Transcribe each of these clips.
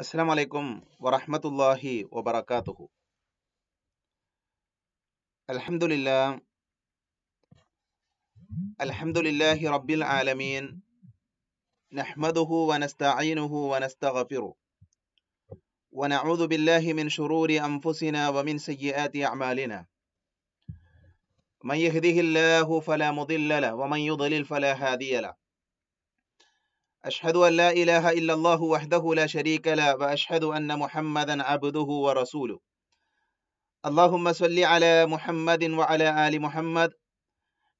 السلام عليكم ورحمة الله وبركاته الحمد لله الحمد لله رب العالمين نحمده ونستعينه ونستغفره ونعوذ بالله من شرور أنفسنا ومن سيئات أعمالنا من يهده الله فلا مضل له ومن يضلل فلا هادي له أشهد أن لا إله إلا الله وحده لا شريك له وأشهد أن محمدا عبده ورسوله اللهم صل على محمد وعلى آل محمد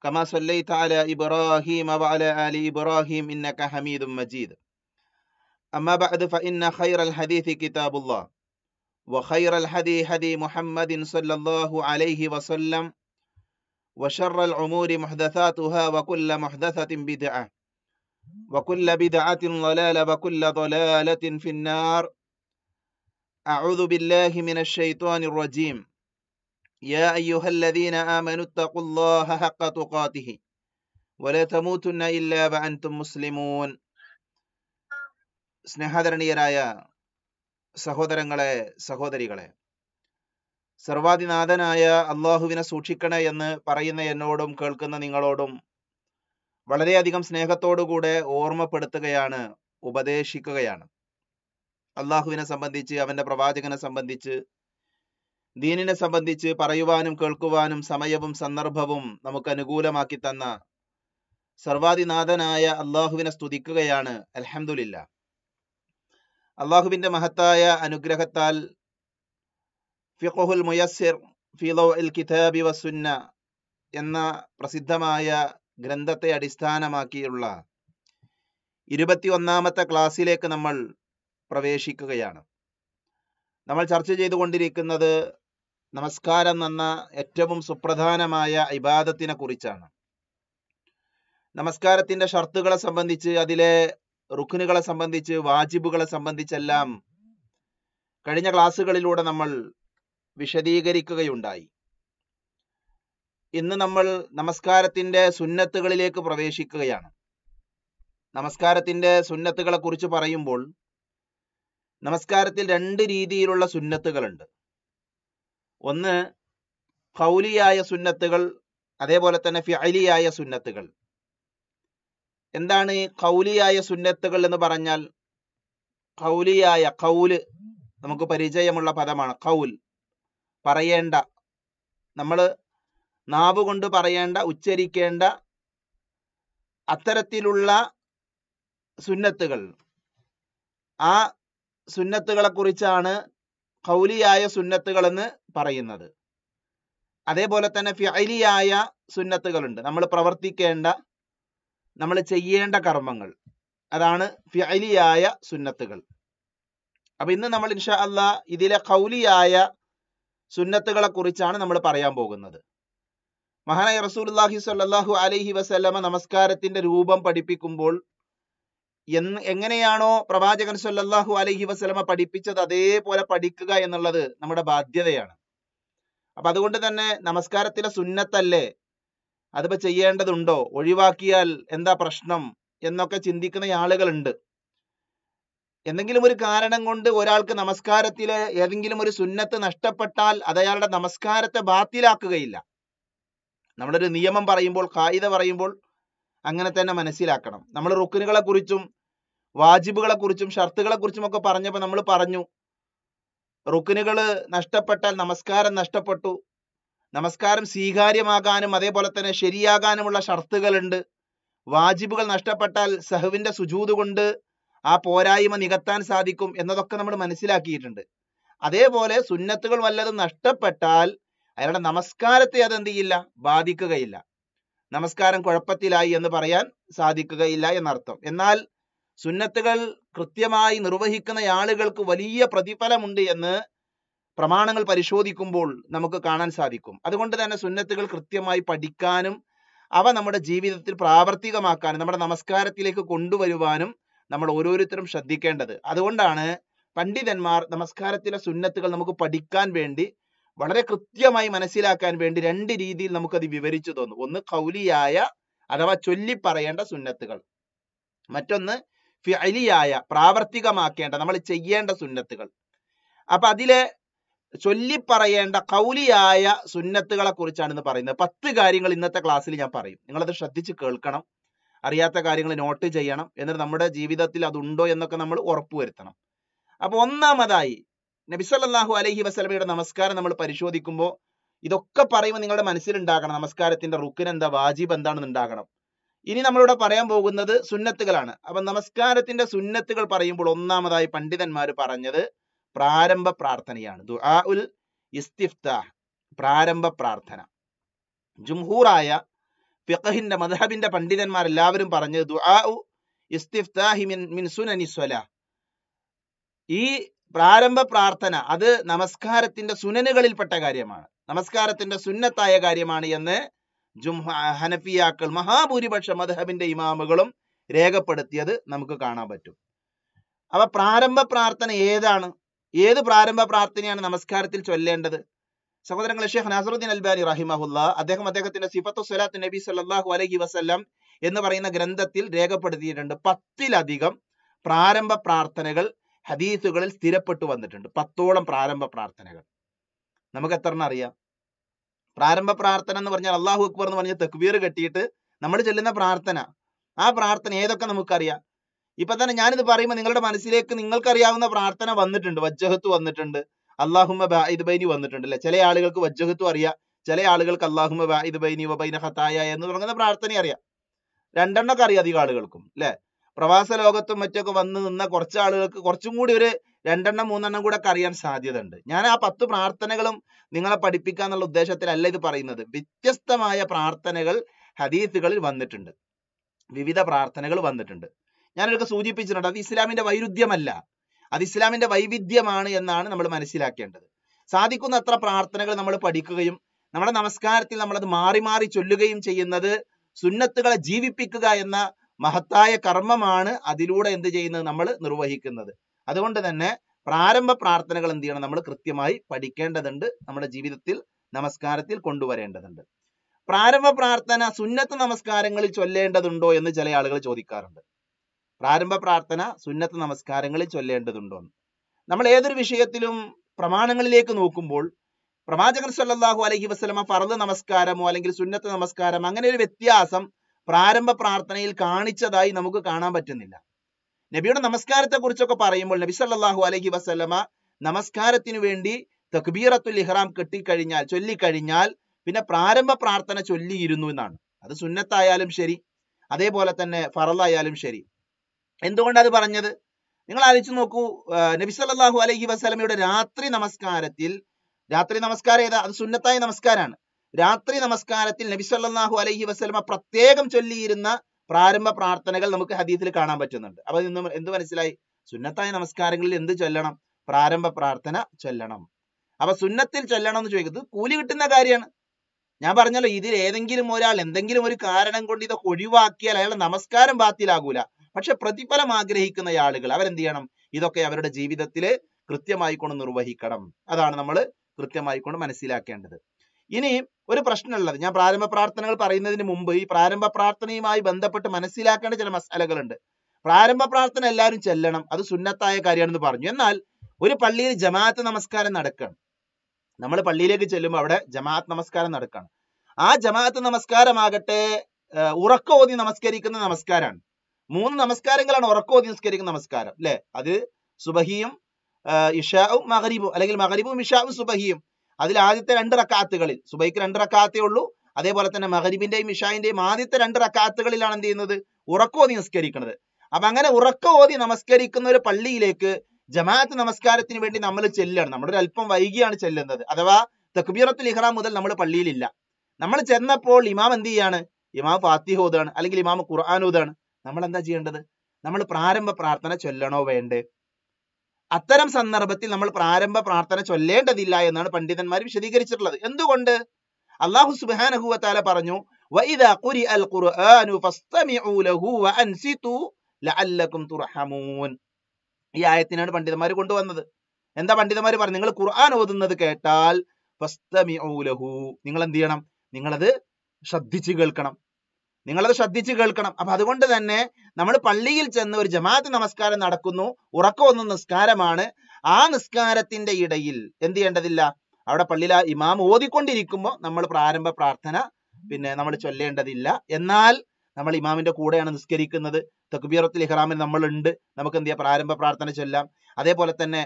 كما صليت على إبراهيم وعلى آل إبراهيم إنك حميد مجيد أما بعد فإن خير الحديث كتاب الله وخير الحدي هدي محمد صلى الله عليه وسلم وشر الأمور محدثاتها وكل محدثة بدعة وكل بدعة ضلالة وكل ضلالة في النار أعوذ بالله من الشيطان الرجيم يا أيها الذين آمنوا اتقوا الله حق تقاته ولا تموتن إلا وأنتم مسلمون സ്നേഹാദരണീയരായ സഹോദരങ്ങളെ സഹോദരികളെ സർവാദിനാഥനായ അള്ളാഹുവിനെ സൂക്ഷിക്കണേ എന്ന് പറയുന്ന എന്നോടും കേൾക്കുന്ന നിങ്ങളോടും വളരെയധികം സ്നേഹത്തോടുകൂടെ ഓർമ്മപ്പെടുത്തുകയാണ് ഉപദേശിക്കുകയാണ് അള്ളാഹുവിനെ സംബന്ധിച്ച് അവന്റെ പ്രവാചകനെ സംബന്ധിച്ച് ദീനിനെ സംബന്ധിച്ച് പറയുവാനും കേൾക്കുവാനും സമയവും സന്ദർഭവും നമുക്ക് അനുകൂലമാക്കി തന്ന സർവാധിനാഥനായ അള്ളാഹുവിനെ സ്തുതിക്കുകയാണ് അലഹമുല്ല അള്ളാഹുവിന്റെ മഹത്തായ അനുഗ്രഹത്താൽ ഫിഖുൽ മുയസിർ ഫിലോ എൽ കിതാബി വസുന്ന എന്ന പ്രസിദ്ധമായ ഗ്രന്ഥത്തെ അടിസ്ഥാനമാക്കിയുള്ള ഇരുപത്തി ഒന്നാമത്തെ ക്ലാസ്സിലേക്ക് നമ്മൾ പ്രവേശിക്കുകയാണ് നമ്മൾ ചർച്ച ചെയ്തുകൊണ്ടിരിക്കുന്നത് നമസ്കാരം എന്ന ഏറ്റവും സുപ്രധാനമായ ഇബാദത്തിനെ കുറിച്ചാണ് നമസ്കാരത്തിന്റെ ഷർത്തുകളെ സംബന്ധിച്ച് അതിലെ റുഖിനുകളെ സംബന്ധിച്ച് വാജിബുകളെ സംബന്ധിച്ചെല്ലാം കഴിഞ്ഞ ക്ലാസ്സുകളിലൂടെ നമ്മൾ വിശദീകരിക്കുകയുണ്ടായി ഇന്ന് നമ്മൾ നമസ്കാരത്തിന്റെ സുന്നത്തുകളിലേക്ക് പ്രവേശിക്കുകയാണ് നമസ്കാരത്തിന്റെ സുന്നത്തുകളെ കുറിച്ച് പറയുമ്പോൾ നമസ്കാരത്തിൽ രണ്ട് രീതിയിലുള്ള സുന്നത്തുകളുണ്ട് ഒന്ന് ഫൗലിയായ സുന്നത്തുകൾ അതേപോലെ തന്നെ ഫ്യലിയായ സുന്നത്തുകൾ എന്താണ് കൗലിയായ സുന്നത്തുകൾ എന്ന് പറഞ്ഞാൽ കൗലിയായ കൗല് നമുക്ക് പരിചയമുള്ള പദമാണ് കൗൽ പറയേണ്ട നമ്മൾ നാവ് കൊണ്ട് പറയേണ്ട ഉച്ചരിക്കേണ്ട അത്തരത്തിലുള്ള സുന്നത്തുകൾ ആ സുന്നത്തുകളെ കുറിച്ചാണ് കൗലിയായ സുന്നത്തുകളെന്ന് പറയുന്നത് അതേപോലെ തന്നെ ഫിഅലിയായ സുന്നത്തുകളുണ്ട് നമ്മൾ പ്രവർത്തിക്കേണ്ട നമ്മൾ ചെയ്യേണ്ട കർമ്മങ്ങൾ അതാണ് ഫിഅലിയായ സുന്നത്തുകൾ അപ്പൊ ഇന്ന് നമ്മൾ ഇൻഷാ അല്ല ഇതിലെ കൗലിയായ സുന്നത്തുകളെ കുറിച്ചാണ് നമ്മൾ പറയാൻ പോകുന്നത് മഹാനായ റസൂൽഹി സല്ലാഹു അലൈഹി വസല്ലമ നമസ്കാരത്തിന്റെ രൂപം പഠിപ്പിക്കുമ്പോൾ എന്ന് എങ്ങനെയാണോ പ്രവാചകൻ സല്ലാഹു അലൈഹി വസല്ലമ പഠിപ്പിച്ചത് അതേപോലെ പഠിക്കുക എന്നുള്ളത് നമ്മുടെ ബാധ്യതയാണ് അപ്പൊ അതുകൊണ്ട് തന്നെ നമസ്കാരത്തിലെ സുന്നത്തല്ലേ അതിപ്പോ ചെയ്യേണ്ടതുണ്ടോ ഒഴിവാക്കിയാൽ എന്താ പ്രശ്നം എന്നൊക്കെ ചിന്തിക്കുന്ന ആളുകളുണ്ട് എന്തെങ്കിലും ഒരു കാരണം കൊണ്ട് ഒരാൾക്ക് നമസ്കാരത്തിലെ ഏതെങ്കിലും ഒരു സുന്നത്ത് നഷ്ടപ്പെട്ടാൽ അതയാളുടെ നമസ്കാരത്തെ ബാത്തിലാക്കുകയില്ല നമ്മളൊരു നിയമം പറയുമ്പോൾ കായിക പറയുമ്പോൾ അങ്ങനെ തന്നെ മനസ്സിലാക്കണം നമ്മൾ റുക്കിനുകളെ കുറിച്ചും വാജിബുകളെ കുറിച്ചും ഷർത്തുകളെ കുറിച്ചും ഒക്കെ പറഞ്ഞപ്പോൾ നമ്മൾ പറഞ്ഞു റുക്കിനുകൾ നഷ്ടപ്പെട്ടാൽ നമസ്കാരം നഷ്ടപ്പെട്ടു നമസ്കാരം സ്വീകാര്യമാകാനും അതേപോലെ തന്നെ ശരിയാകാനുമുള്ള ഷർത്തുകളുണ്ട് വാജിബുകൾ നഷ്ടപ്പെട്ടാൽ സഹുവിന്റെ സുജൂത് കൊണ്ട് ആ പോരായ്മ നികത്താൻ സാധിക്കും എന്നതൊക്കെ നമ്മൾ മനസ്സിലാക്കിയിട്ടുണ്ട് അതേപോലെ സുന്നത്തുകൾ വല്ലതും നഷ്ടപ്പെട്ടാൽ അയാളുടെ നമസ്കാരത്തെ അത് എന്ത് ചെയ്യില്ല ബാധിക്കുകയില്ല നമസ്കാരം കുഴപ്പത്തിലായി എന്ന് പറയാൻ സാധിക്കുകയില്ല എന്നർത്ഥം എന്നാൽ സുന്നത്തുകൾ കൃത്യമായി നിർവഹിക്കുന്ന ആളുകൾക്ക് വലിയ പ്രതിഫലമുണ്ട് എന്ന് പ്രമാണങ്ങൾ പരിശോധിക്കുമ്പോൾ നമുക്ക് കാണാൻ സാധിക്കും അതുകൊണ്ട് തന്നെ സുന്നത്തുകൾ കൃത്യമായി പഠിക്കാനും അവ നമ്മുടെ ജീവിതത്തിൽ പ്രാവർത്തികമാക്കാനും നമ്മുടെ നമസ്കാരത്തിലേക്ക് കൊണ്ടുവരുവാനും നമ്മൾ ഓരോരുത്തരും ശ്രദ്ധിക്കേണ്ടത് അതുകൊണ്ടാണ് പണ്ഡിതന്മാർ നമസ്കാരത്തിലെ സുന്നത്തുകൾ നമുക്ക് പഠിക്കാൻ വേണ്ടി വളരെ കൃത്യമായി മനസ്സിലാക്കാൻ വേണ്ടി രണ്ട് രീതിയിൽ നമുക്കത് വിവരിച്ചു തോന്നും ഒന്ന് കൗലിയായ അഥവാ ചൊല്ലി പറയേണ്ട സുന്നത്തുകൾ മറ്റൊന്ന് ഫിഅലിയായ പ്രാവർത്തികമാക്കേണ്ട നമ്മൾ ചെയ്യേണ്ട സുന്നത്തുകൾ അപ്പൊ അതിലെ ചൊല്ലിപ്പറയേണ്ട കൗലിയായ സുന്നത്തുകളെ കുറിച്ചാണ് ഇന്ന് പറയുന്നത് പത്ത് കാര്യങ്ങൾ ഇന്നത്തെ ക്ലാസ്സിൽ ഞാൻ പറയും നിങ്ങളത് ശ്രദ്ധിച്ച് കേൾക്കണം അറിയാത്ത കാര്യങ്ങൾ നോട്ട് ചെയ്യണം എന്നിട്ട് നമ്മുടെ ജീവിതത്തിൽ അതുണ്ടോ എന്നൊക്കെ നമ്മൾ ഉറപ്പുവരുത്തണം അപ്പൊ ഒന്നാമതായി നബിസല്ലാഹു അലഹി വസ്ലമയുടെ നമസ്കാരം നമ്മൾ പരിശോധിക്കുമ്പോൾ ഇതൊക്കെ പറയുമ്പോൾ നിങ്ങളുടെ മനസ്സിലുണ്ടാകണം നമസ്കാരത്തിന്റെ റുക്കിന് എന്താ വാജിബ് എന്താണെന്ന് ഉണ്ടാകണം ഇനി നമ്മളിവിടെ പറയാൻ പോകുന്നത് സുന്നത്തുകളാണ് അപ്പൊ നമസ്കാരത്തിന്റെ സുന്നത്തുകൾ പറയുമ്പോൾ ഒന്നാമതായി പണ്ഡിതന്മാർ പറഞ്ഞത് പ്രാരംഭ പ്രാർത്ഥനയാണ് ദുആഉൽ ഇസ്തിഫ്താഹ് പ്രാരംഭ പ്രാർത്ഥന ജുംഹൂറായ ഫിഖഹിന്റെ മദ്ഹബിന്റെ എല്ലാവരും പറഞ്ഞത് ദുആഉ ഇസ്തിഫ്താഹി മിൻ മിൻ സുനനി സ്വല ഈ പ്രാരംഭ പ്രാർത്ഥന അത് നമസ്കാരത്തിന്റെ സുനനുകളിൽപ്പെട്ട കാര്യമാണ് നമസ്കാരത്തിന്റെ സുന്നത്തായ കാര്യമാണ് എന്ന് ജുംഹ ഹനഫിയാക്കൾ മഹാഭൂരിപക്ഷ മധഹബിന്റെ ഇമാമുകളും രേഖപ്പെടുത്തിയത് നമുക്ക് കാണാൻ പറ്റും അപ്പൊ പ്രാരംഭ പ്രാർത്ഥന ഏതാണ് ഏത് പ്രാരംഭ പ്രാർത്ഥനയാണ് നമസ്കാരത്തിൽ ചൊല്ലേണ്ടത് സഹോദരങ്ങൾ ഷെയ്ഖ് നസറുദ്ദീൻ അൽബാനി റഹിമഹുല്ല അദ്ദേഹം അദ്ദേഹത്തിന്റെ സിഫത്തു സ്വലാത്ത് നബി സല്ലാഹു അലഹി വസ്ല്ലാം എന്ന് പറയുന്ന ഗ്രന്ഥത്തിൽ രേഖപ്പെടുത്തിയിട്ടുണ്ട് പത്തിലധികം പ്രാരംഭ പ്രാർത്ഥനകൾ ഹദീസുകളിൽ സ്ഥിരപ്പെട്ടു വന്നിട്ടുണ്ട് പത്തോളം പ്രാരംഭ പ്രാർത്ഥനകൾ നമുക്ക് എത്ര അറിയാം പ്രാരംഭ പ്രാർത്ഥന എന്ന് പറഞ്ഞാൽ അള്ളാഹു അക്ബർ എന്ന് പറഞ്ഞ തെക്ബീർ കെട്ടിയിട്ട് നമ്മൾ ചെല്ലുന്ന പ്രാർത്ഥന ആ പ്രാർത്ഥന ഏതൊക്കെ നമുക്കറിയാം ഇപ്പൊ തന്നെ ഞാനിത് പറയുമ്പോൾ നിങ്ങളുടെ മനസ്സിലേക്ക് നിങ്ങൾക്കറിയാവുന്ന പ്രാർത്ഥന വന്നിട്ടുണ്ട് വജ്ജഹത്ത് വന്നിട്ടുണ്ട് അള്ളാഹുമ ബായിദ് ബൈനി വന്നിട്ടുണ്ട് അല്ലെ ചില ആളുകൾക്ക് വജ്ജഹത്തും അറിയാം ചില ആളുകൾക്ക് അള്ളാഹുമ ബായിദ് ബൈനി വബൈന ഹത്തായ എന്ന് തുടങ്ങുന്ന പ്രാർത്ഥന അറിയാം രണ്ടെണ്ണൊക്കെ അറിയാം അധികം ആളുകൾക്കും അല്ലെ പ്രവാസ ലോകത്തും മറ്റൊക്കെ വന്ന് നിന്ന കുറച്ച് ആളുകൾക്ക് കുറച്ചും കൂടി ഒരു രണ്ടെണ്ണം മൂന്നെണ്ണം കൂടെ ഒക്കെ അറിയാൻ സാധ്യതയുണ്ട് ഞാൻ ആ പത്ത് പ്രാർത്ഥനകളും നിങ്ങളെ പഠിപ്പിക്കുക എന്നുള്ള ഉദ്ദേശത്തിലല്ല ഇത് പറയുന്നത് വ്യത്യസ്തമായ പ്രാർത്ഥനകൾ ഹദീസുകളിൽ വന്നിട്ടുണ്ട് വിവിധ പ്രാർത്ഥനകൾ വന്നിട്ടുണ്ട് ഞാനൊക്കെ സൂചിപ്പിച്ചിട്ടുണ്ട് അത് ഇസ്ലാമിന്റെ വൈരുദ്ധ്യമല്ല അത് ഇസ്ലാമിന്റെ വൈവിധ്യമാണ് എന്നാണ് നമ്മൾ മനസ്സിലാക്കേണ്ടത് സാധിക്കുന്ന അത്ര പ്രാർത്ഥനകൾ നമ്മൾ പഠിക്കുകയും നമ്മുടെ നമസ്കാരത്തിൽ നമ്മളത് മാറി മാറി ചൊല്ലുകയും ചെയ്യുന്നത് സുന്നത്തുകളെ ജീവിപ്പിക്കുക എന്ന മഹത്തായ കർമ്മമാണ് അതിലൂടെ എന്ത് ചെയ്യുന്നത് നമ്മൾ നിർവഹിക്കുന്നത് അതുകൊണ്ട് തന്നെ പ്രാരംഭ പ്രാർത്ഥനകൾ എന്ത് ചെയ്യണം നമ്മൾ കൃത്യമായി പഠിക്കേണ്ടതുണ്ട് നമ്മുടെ ജീവിതത്തിൽ നമസ്കാരത്തിൽ കൊണ്ടുവരേണ്ടതുണ്ട് പ്രാരംഭ പ്രാർത്ഥന സുന്നത്ത് നമസ്കാരങ്ങളിൽ ചൊല്ലേണ്ടതുണ്ടോ എന്ന് ചില ആളുകൾ ചോദിക്കാറുണ്ട് പ്രാരംഭ പ്രാർത്ഥന സുന്നത്ത് നമസ്കാരങ്ങളിൽ ചൊല്ലേണ്ടതുണ്ടോ എന്ന് നമ്മൾ ഏതൊരു വിഷയത്തിലും പ്രമാണങ്ങളിലേക്ക് നോക്കുമ്പോൾ പ്രവാചകൻ സല്ലാഹു അലഹി വസ്ലമ ഫറദ് നമസ്കാരമോ അല്ലെങ്കിൽ സുന്നത്ത് നമസ്കാരം അങ്ങനെ ഒരു വ്യത്യാസം പ്രാരംഭ പ്രാർത്ഥനയിൽ കാണിച്ചതായി നമുക്ക് കാണാൻ പറ്റുന്നില്ല നബിയുടെ നമസ്കാരത്തെ കുറിച്ചൊക്കെ പറയുമ്പോൾ നബി സല്ലാഹു അലഹി വസ്ലമ നമസ്കാരത്തിന് വേണ്ടി തക്ബീറത്തുൽ ഇഹ്റാം കെട്ടിക്കഴിഞ്ഞാൽ ചൊല്ലിക്കഴിഞ്ഞാൽ പിന്നെ പ്രാരംഭ പ്രാർത്ഥന ചൊല്ലിയിരുന്നു എന്നാണ് അത് സുന്നത്തായാലും ശരി അതേപോലെ തന്നെ ഫറലായാലും ശരി എന്തുകൊണ്ട് അത് പറഞ്ഞത് നിങ്ങൾ ആലോചിച്ച് നോക്കൂ നബി സല്ലാഹു അലഹി വസ്ലമയുടെ രാത്രി നമസ്കാരത്തിൽ രാത്രി നമസ്കാരം ഏതാ അത് സുന്നത്തായ നമസ്കാരമാണ് രാത്രി നമസ്കാരത്തിൽ നബി സല്ലല്ലാഹു അലൈഹി വസല്ലമ പ്രത്യേകം ചൊല്ലിയിരുന്ന പ്രാരംഭ പ്രാർത്ഥനകൾ നമുക്ക് ഹദീസിൽ കാണാൻ പറ്റുന്നുണ്ട് അപ്പൊ ഇന്ന് എന്ത് മനസ്സിലായി സുന്നത്തായ നമസ്കാരങ്ങളിൽ എന്ത് ചൊല്ലണം പ്രാരംഭ പ്രാർത്ഥന ചൊല്ലണം അപ്പൊ സുന്നത്തിൽ ചൊല്ലണം എന്ന് ചോദിക്കുന്നത് കൂലി കിട്ടുന്ന കാര്യമാണ് ഞാൻ പറഞ്ഞല്ലോ ഇതിൽ ഏതെങ്കിലും ഒരാൾ എന്തെങ്കിലും ഒരു കാരണം കൊണ്ട് ഇതൊക്കെ ഒഴിവാക്കിയാൽ അയാളുടെ നമസ്കാരം ബാത്തിലാകൂല പക്ഷെ പ്രതിഫലം ആഗ്രഹിക്കുന്ന ആളുകൾ അവരെന്ത് ചെയ്യണം ഇതൊക്കെ അവരുടെ ജീവിതത്തിൽ കൃത്യമായിക്കൊണ്ട് നിർവഹിക്കണം അതാണ് നമ്മൾ കൃത്യമായിക്കൊണ്ട് മനസ്സിലാക്കേണ്ടത് ഇനി ഒരു പ്രശ്നമുള്ളത് ഞാൻ പ്രാരംഭ പ്രാർത്ഥനകൾ പറയുന്നതിന് മുമ്പ് ഈ പ്രാരംഭ പ്രാർത്ഥനയുമായി ബന്ധപ്പെട്ട് മനസ്സിലാക്കേണ്ട ചില മസാലകളുണ്ട് പ്രാരംഭ പ്രാർത്ഥന എല്ലാവരും ചെല്ലണം അത് സുന്നത്തായ കാര്യമാണെന്ന് പറഞ്ഞു എന്നാൽ ഒരു പള്ളിയിൽ ജമാഅത്ത് നമസ്കാരം നടക്കണം നമ്മൾ പള്ളിയിലേക്ക് ചെല്ലുമ്പോൾ അവിടെ ജമാഅത്ത് നമസ്കാരം നടക്കണം ആ ജമാഅത്ത് നമസ്കാരമാകട്ടെ ഉറക്കോതി നമസ്കരിക്കുന്ന നമസ്കാരമാണ് മൂന്ന് നമസ്കാരങ്ങളാണ് ഉറക്കോതി നമസ്കരിക്കുന്ന നമസ്കാരം അല്ലെ അത് സുബഹിയും ഇഷാവും മഹരീബും അല്ലെങ്കിൽ മഹരീബും ഇഷാവും സുബഹിയും അതിൽ ആദ്യത്തെ രണ്ട് റക്കാത്തുകളിൽ സുബൈക്ക് രണ്ട് റക്കാത്തേ ഉള്ളൂ അതേപോലെ തന്നെ മഹരീബിന്റെയും ഇഷായിന്റെയും ആദ്യത്തെ രണ്ട് റക്കാത്തുകളിലാണ് എന്ത് ചെയ്യുന്നത് ഉറക്കോതി നമസ്കരിക്കുന്നത് അപ്പൊ അങ്ങനെ ഉറക്ക ഓതി നമസ്കരിക്കുന്ന ഒരു പള്ളിയിലേക്ക് ജമാഅത്ത് നമസ്കാരത്തിന് വേണ്ടി നമ്മൾ ചെല്ലണം നമ്മുടെ ഒരു അല്പം വൈകിയാണ് ചെല്ലുന്നത് അഥവാ തക്ബീറത്തുൽ ഇഹ്റാം മുതൽ നമ്മൾ പള്ളിയിലില്ല നമ്മൾ ചെന്നപ്പോൾ ഇമാം എന്ത് ചെയ്യാണ് ഇമാം ഫാത്തിഹ ഓതാണ് അല്ലെങ്കിൽ ഇമാം ഖുർആൻ ഓതാണ് നമ്മൾ എന്താ ചെയ്യേണ്ടത് നമ്മൾ പ്രാരംഭ പ്രാർത്ഥന ചൊല്ലണോ വേണ്ടേ അത്തരം സന്ദർഭത്തിൽ നമ്മൾ പ്രാരംഭ പ്രാർത്ഥന ചൊല്ലേണ്ടതില്ല എന്നാണ് പണ്ഡിതന്മാർ വിശദീകരിച്ചിട്ടുള്ളത് എന്തുകൊണ്ട് അള്ളാഹു സുബാനഹുല പറഞ്ഞു ഈ ആയത്തിനാണ് പണ്ഡിതന്മാർ കൊണ്ടുവന്നത് എന്താ പണ്ഡിതന്മാർ പറഞ്ഞു നിങ്ങൾ ഖുർആൻ ഓതുന്നത് കേട്ടാൽ നിങ്ങൾ എന്ത് ചെയ്യണം നിങ്ങളത് ശ്രദ്ധിച്ചു കേൾക്കണം നിങ്ങളത് ശ്രദ്ധിച്ച് കേൾക്കണം അപ്പൊ അതുകൊണ്ട് തന്നെ നമ്മൾ പള്ളിയിൽ ചെന്ന് ഒരു ജമാഅത്ത് നമസ്കാരം നടക്കുന്നു ഉറക്കമൊന്നും നിസ്കാരമാണ് ആ നിസ്കാരത്തിന്റെ ഇടയിൽ എന്ത് ചെയ്യേണ്ടതില്ല അവിടെ പള്ളിയിൽ ആ ഇമാം ഓതിക്കൊണ്ടിരിക്കുമ്പോൾ നമ്മൾ പ്രാരംഭ പ്രാർത്ഥന പിന്നെ നമ്മൾ ചൊല്ലേണ്ടതില്ല എന്നാൽ നമ്മൾ ഇമാമിന്റെ കൂടെയാണ് നിസ്കരിക്കുന്നത് തക്ബീറത്തുൽ ഇഹ്റാമിൽ നമ്മളുണ്ട് നമുക്ക് എന്ത് ചെയ്യാം പ്രാരംഭ പ്രാർത്ഥന ചൊല്ലാം അതേപോലെ തന്നെ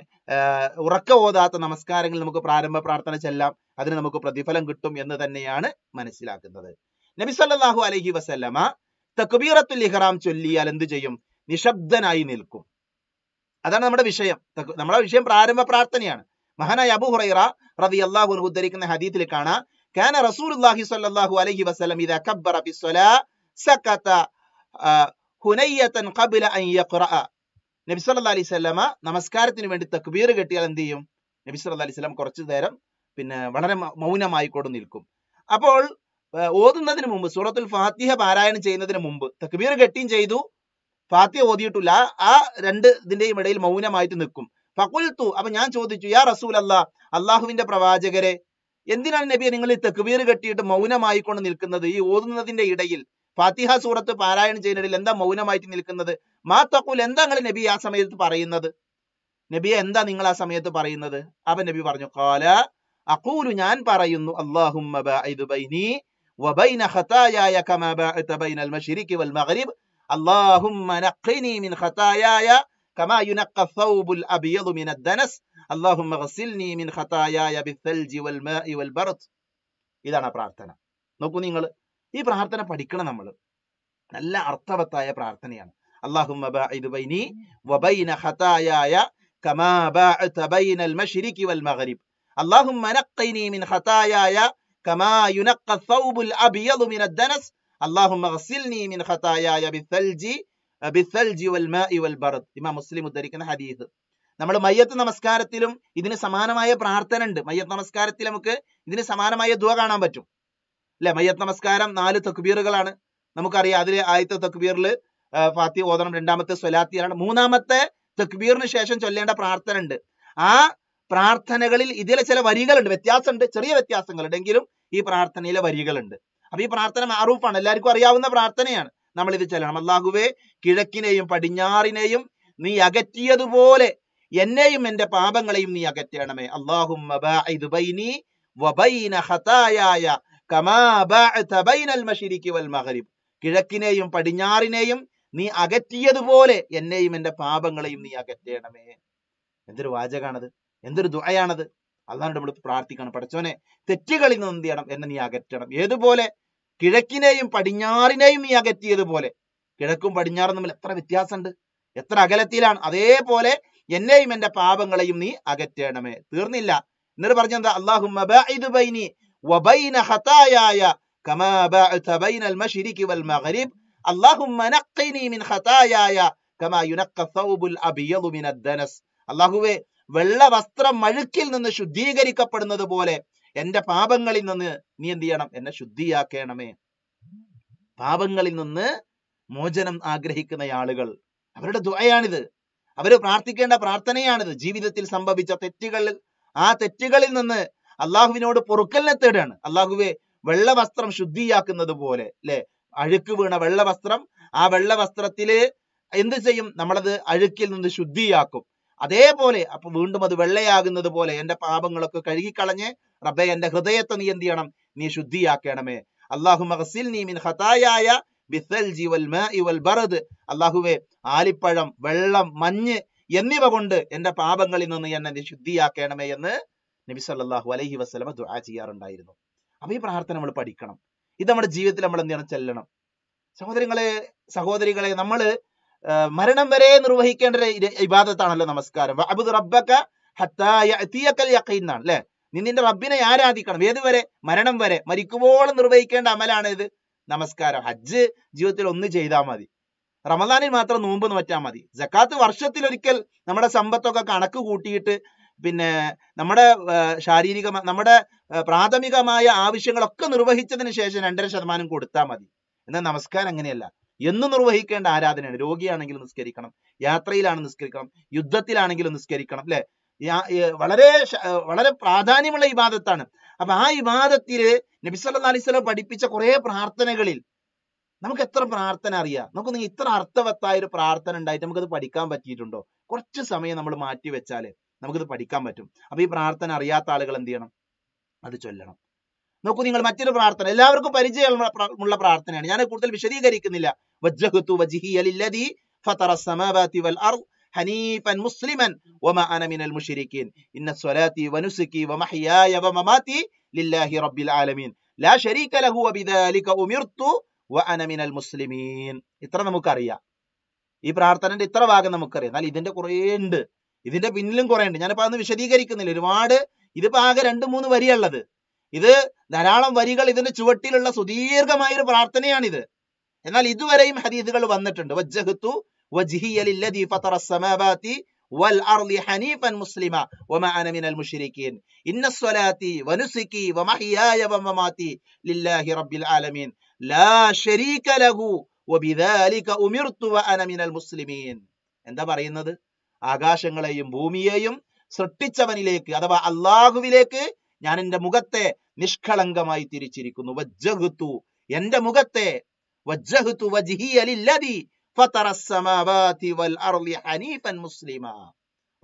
ഉറക്ക ഓതാത്ത നമസ്കാരങ്ങളിൽ നമുക്ക് പ്രാരംഭ പ്രാർത്ഥന ചൊല്ലാം അതിന് നമുക്ക് പ്രതിഫലം കിട്ടും എന്ന് തന്നെയാണ് മനസ്സിലാക്കുന്നത് നബി നബിസല്ലാഹു അലഹി വസല്ലമ തക്ബീറത്തുൽ ഇഹ്റാം ചൊല്ലിയാൽ എന്ത് ചെയ്യും നിശബ്ദനായി നിൽക്കും അതാണ് നമ്മുടെ വിഷയം നമ്മുടെ വിഷയം പ്രാരംഭ പ്രാർത്ഥനയാണ് മഹാനായ അബു ഹുറൈറ റബി അള്ളാഹു ഉദ്ധരിക്കുന്ന ഹദീത്തിൽ കാണാം കാന റസൂലുള്ളാഹി സ്വല്ലല്ലാഹു അലൈഹി വസല്ലം ഇദാ കബ്ബറ ഫിസ്സലാ സക്കത ഹുനയ്യതൻ ഖബ്ല അൻ യഖ്റഅ നബി സല്ലല്ലാഹു അലൈഹി വസല്ലമ നമസ്കാരത്തിന് വേണ്ടി തക്ബീർ കെട്ടിയാൽ എന്ത് ചെയ്യും നബി സല്ലല്ലാഹു അലൈഹി വസല്ലം കുറച്ചു നേരം പിന്നെ വളരെ മൗനമായി നിൽക്കും അപ്പോൾ ഓതുന്നതിന് മുമ്പ് സൂറത്തുൽ ഫാത്തിഹ പാരായണം ചെയ്യുന്നതിന് മുമ്പ് തക്ബീർ കെട്ടിയും ചെയ്തു ഫാത്തിഹ ഓതിയിട്ടില്ല ആ രണ്ട് ഇതിന്റെയും ഇടയിൽ മൗനമായിട്ട് നിൽക്കും ഫകുൽത്തു അപ്പൊ ഞാൻ ചോദിച്ചു യാ റസൂൽ അല്ല അള്ളാഹുവിന്റെ പ്രവാചകരെ എന്തിനാണ് നബിയെ നിങ്ങൾ ഈ തെക്കുബീർ കെട്ടിയിട്ട് മൗനമായിക്കൊണ്ട് നിൽക്കുന്നത് ഈ ഓതുന്നതിന്റെ ഇടയിൽ ഫാത്തിഹ സൂറത്ത് പാരായണം ചെയ്യുന്നതിൽ എന്താ മൗനമായിട്ട് നിൽക്കുന്നത് മാ തക്കുൽ എന്താ നിങ്ങൾ നബി ആ സമയത്ത് പറയുന്നത് നബിയെ എന്താ നിങ്ങൾ ആ സമയത്ത് പറയുന്നത് അപ്പൊ നബി പറഞ്ഞു കാല അക്കൂലു ഞാൻ പറയുന്നു അള്ളാഹു وبين خطاياي كما باعت بين المشرق والمغرب اللهم نقني من خطاياي كما ينقى الثوب الأبيض من الدنس اللهم غسلني من خطاياي بالثلج والماء والبرد ഇതാണ് ആ പ്രാർത്ഥന നോക്കൂ നിങ്ങൾ ഈ പ്രാർത്ഥന പഠിക്കണം നമ്മൾ നല്ല അർത്ഥവത്തായ പ്രാർത്ഥനയാണ് اللهم باعد بيني وبين خطاياي كما باعت بين المشرق والمغرب اللهم نقني من خطاياي كما ഇമാം മുസ്ലിം ഉദ്ധരിക്കുന്ന ഹദീസ് നമ്മൾ മയ്യത്ത് നമസ്കാരത്തിലും ഇതിന് സമാനമായ പ്രാർത്ഥന ഉണ്ട് മയ്യത്ത് നമസ്കാരത്തിൽ നമുക്ക് ഇതിന് സമാനമായ ദുവ കാണാൻ പറ്റും അല്ലെ മയ്യത്ത് നമസ്കാരം നാല് തക്ബീറുകളാണ് നമുക്കറിയാം അതിലെ ആദ്യത്തെ തക്ബീറിൽ ഫാത്തി ഓതണം രണ്ടാമത്തെ സ്വലാത്തിയാണ് മൂന്നാമത്തെ തക്ബീറിന് ശേഷം ചൊല്ലേണ്ട പ്രാർത്ഥന ഉണ്ട് ആ പ്രാർത്ഥനകളിൽ ഇതിലെ ചില വരികളുണ്ട് വ്യത്യാസമുണ്ട് ചെറിയ വ്യത്യാസങ്ങളുണ്ട് എങ്കിലും ഈ പ്രാർത്ഥനയിലെ വരികളുണ്ട് അപ്പൊ ഈ പ്രാർത്ഥന മാറൂഫാണ് എല്ലാവർക്കും അറിയാവുന്ന പ്രാർത്ഥനയാണ് നമ്മൾ ഇത് ചെല്ലണം അല്ലാഹുവേ കിഴക്കിനെയും പടിഞ്ഞാറിനെയും നീ അകറ്റിയതുപോലെ എന്നെയും എന്റെ പാപങ്ങളെയും നീ അകറ്റണമേ അള്ളാഹും കിഴക്കിനെയും പടിഞ്ഞാറിനെയും നീ അകറ്റിയതുപോലെ എന്നെയും എന്റെ പാപങ്ങളെയും നീ അകറ്റണമേ എന്തൊരു വാചകാണത് എന്തൊരു ദുഃഖയാണത് അള്ളാഹുടെ നമ്മൾ പ്രാർത്ഥിക്കണം പഠിച്ചോനെ തെറ്റുകളിൽ നിന്ന് എന്ത് ചെയ്യണം എന്നെ നീ അകറ്റണം ഏതുപോലെ കിഴക്കിനെയും പടിഞ്ഞാറിനെയും നീ അകറ്റിയതുപോലെ കിഴക്കും പടിഞ്ഞാറും തമ്മിൽ എത്ര വ്യത്യാസമുണ്ട് എത്ര അകലത്തിലാണ് അതേപോലെ എന്നെയും എന്റെ പാപങ്ങളെയും നീ അകറ്റണമേ തീർന്നില്ല എന്നിട്ട് പറഞ്ഞെന്താ അള്ളാഹുബൈനി അള്ളാഹുവേ വെള്ള വസ്ത്രം മഴുക്കിൽ നിന്ന് ശുദ്ധീകരിക്കപ്പെടുന്നത് പോലെ എന്റെ പാപങ്ങളിൽ നിന്ന് നീ എന്ത് ചെയ്യണം എന്നെ ശുദ്ധിയാക്കണമേ പാപങ്ങളിൽ നിന്ന് മോചനം ആഗ്രഹിക്കുന്ന ആളുകൾ അവരുടെ ദ്വയാണിത് അവർ പ്രാർത്ഥിക്കേണ്ട പ്രാർത്ഥനയാണിത് ജീവിതത്തിൽ സംഭവിച്ച തെറ്റുകളിൽ ആ തെറ്റുകളിൽ നിന്ന് അള്ളാഹുവിനോട് പൊറുക്കലിനെ തേടാണ് അള്ളാഹുവെ വെള്ളവസ്ത്രം ശുദ്ധിയാക്കുന്നത് പോലെ അല്ലെ അഴുക്ക് വീണ വെള്ളവസ്ത്രം ആ വെള്ളവസ്ത്രത്തില് എന്ത് ചെയ്യും നമ്മളത് അഴുക്കിൽ നിന്ന് ശുദ്ധിയാക്കും അതേപോലെ അപ്പൊ വീണ്ടും അത് വെള്ളയാകുന്നത് പോലെ എന്റെ പാപങ്ങളൊക്കെ കഴുകിക്കളഞ്ഞ് റബ്ബെ എന്റെ ഹൃദയത്തെ നീ എന്ത് ചെയ്യണം നീ ശുദ്ധിയാക്കണമേ അള്ളാഹുമഹസിൽ അള്ളാഹുവെ ആലിപ്പഴം വെള്ളം മഞ്ഞ് എന്നിവ കൊണ്ട് എന്റെ പാപങ്ങളിൽ നിന്ന് എന്നെ നീ ശുദ്ധിയാക്കണമേ എന്ന് നബി സല്ലാഹു അലൈഹി വസ്ലമ ദുആ ചെയ്യാറുണ്ടായിരുന്നു അപ്പൊ ഈ പ്രാർത്ഥന നമ്മൾ പഠിക്കണം ഇത് നമ്മുടെ ജീവിതത്തിൽ നമ്മൾ എന്ത് ചെയ്യണം ചെല്ലണം സഹോദരങ്ങളെ സഹോദരികളെ നമ്മൾ മരണം വരെ നിർവഹിക്കേണ്ട ഒരു ഇബാദത്താണല്ലോ നമസ്കാരം അബുദ് റബ്ബക്ക ഹത്തായക്കൽ യക്കീൻ എന്നാണ് അല്ലെ നിന്നിന്റെ റബ്ബിനെ ആരാധിക്കണം ഏതുവരെ മരണം വരെ മരിക്കുമ്പോഴും നിർവഹിക്കേണ്ട അമലാണ് ഇത് നമസ്കാരം ഹജ്ജ് ജീവിതത്തിൽ ഒന്ന് ചെയ്താൽ മതി റമദാനിൽ മാത്രം നോമ്പ് നോറ്റാൽ മതി ജക്കാത്ത് വർഷത്തിൽ ഒരിക്കൽ നമ്മുടെ സമ്പത്തൊക്കെ കണക്ക് കൂട്ടിയിട്ട് പിന്നെ നമ്മുടെ ശാരീരിക നമ്മുടെ പ്രാഥമികമായ ആവശ്യങ്ങളൊക്കെ നിർവഹിച്ചതിന് ശേഷം രണ്ടര ശതമാനം കൊടുത്താൽ മതി എന്നാൽ നമസ്കാരം അങ്ങനെയല്ല എന്ന് നിർവഹിക്കേണ്ട ആരാധനയാണ് രോഗിയാണെങ്കിൽ നിസ്കരിക്കണം യാത്രയിലാണ് നിസ്കരിക്കണം യുദ്ധത്തിലാണെങ്കിലും നിസ്കരിക്കണം അല്ലെ വളരെ വളരെ പ്രാധാന്യമുള്ള ഇബാദത്താണ് അപ്പൊ ആ വിവാദത്തില് നബിസല്ലാ അലൈസ്ലം പഠിപ്പിച്ച കുറെ പ്രാർത്ഥനകളിൽ നമുക്ക് എത്ര പ്രാർത്ഥന അറിയാം നമുക്ക് ഇത്ര അർത്ഥവത്തായ ഒരു പ്രാർത്ഥന ഉണ്ടായിട്ട് നമുക്കത് പഠിക്കാൻ പറ്റിയിട്ടുണ്ടോ കുറച്ച് സമയം നമ്മൾ മാറ്റി വെച്ചാൽ നമുക്കിത് പഠിക്കാൻ പറ്റും അപ്പൊ ഈ പ്രാർത്ഥന അറിയാത്ത ആളുകൾ എന്ത് ചെയ്യണം അത് ചൊല്ലണം നോക്കൂ നിങ്ങൾ മറ്റൊരു പ്രാർത്ഥന എല്ലാവർക്കും പരിചയമുള്ള പ്രാർത്ഥനയാണ് ഞാൻ കൂടുതൽ വിശദീകരിക്കുന്നില്ല ഹനീഫൻ മുസ്ലിമൻ വമാ അന മിനൽ മുശ്രിക്കീൻ ഇന്ന സ്വലാത്തി വനുസുക്കി വമഹയായ വമമാതി ലില്ലാഹി റബ്ബിൽ ആലമീൻ ലാ ശരീക ലഹു വബിദാലിക ഉമിർത്തു വഅന മിനൽ മുസ്ലിമീൻ ഇത്ര നമുക്കറിയാം ഈ പ്രാർത്ഥനന്റെ ഇത്ര ഭാഗം നമുക്കറിയാം എന്നാൽ ഇതിന്റെ കുറേ ഉണ്ട് ഇതിന്റെ പിന്നിലും കുറേ ഉണ്ട് ഞാനിപ്പോ അന്ന് വിശദീകരിക്കുന്നില്ല ഒരുപാട് ഇതിപ്പോ ആകെ രണ്ട് മൂന്ന് വരിയുള്ളത് ഇത് ധാരാളം വരികൾ ഇതിന് ചുവട്ടിലുള്ള സുദീർഘമായ ഒരു പ്രാർത്ഥനയാണിത് എന്നാൽ ഇതുവരെയും ഹദീദുകൾ വന്നിട്ടുണ്ട് വജ്ജഹത്തു വൽ ഹനീഫൻ അന മിനൽ വമമാതി ലില്ലാഹി റബ്ബിൽ ആലമീൻ ലാ ശരീക ലഹു വബിദാലിക ഉമിർതു വഅന മിനൽ മുസ്ലിമീൻ എന്താ പറയുന്നത് ആകാശങ്ങളെയും ഭൂമിയെയും സൃഷ്ടിച്ചവനിലേക്ക് അഥവാ അള്ളാഹുവിലേക്ക് ഞാൻ എൻ്റെ മുഖത്തെ നിഷ്കളങ്കമായി തിരിച്ചിരിക്കുന്നു വജ്ജഹുത്തു എന്റെ മുഖത്തെ വജ്ജഹുത്തു വജ്ഹിയലില്ലതി മുസ്ലിമ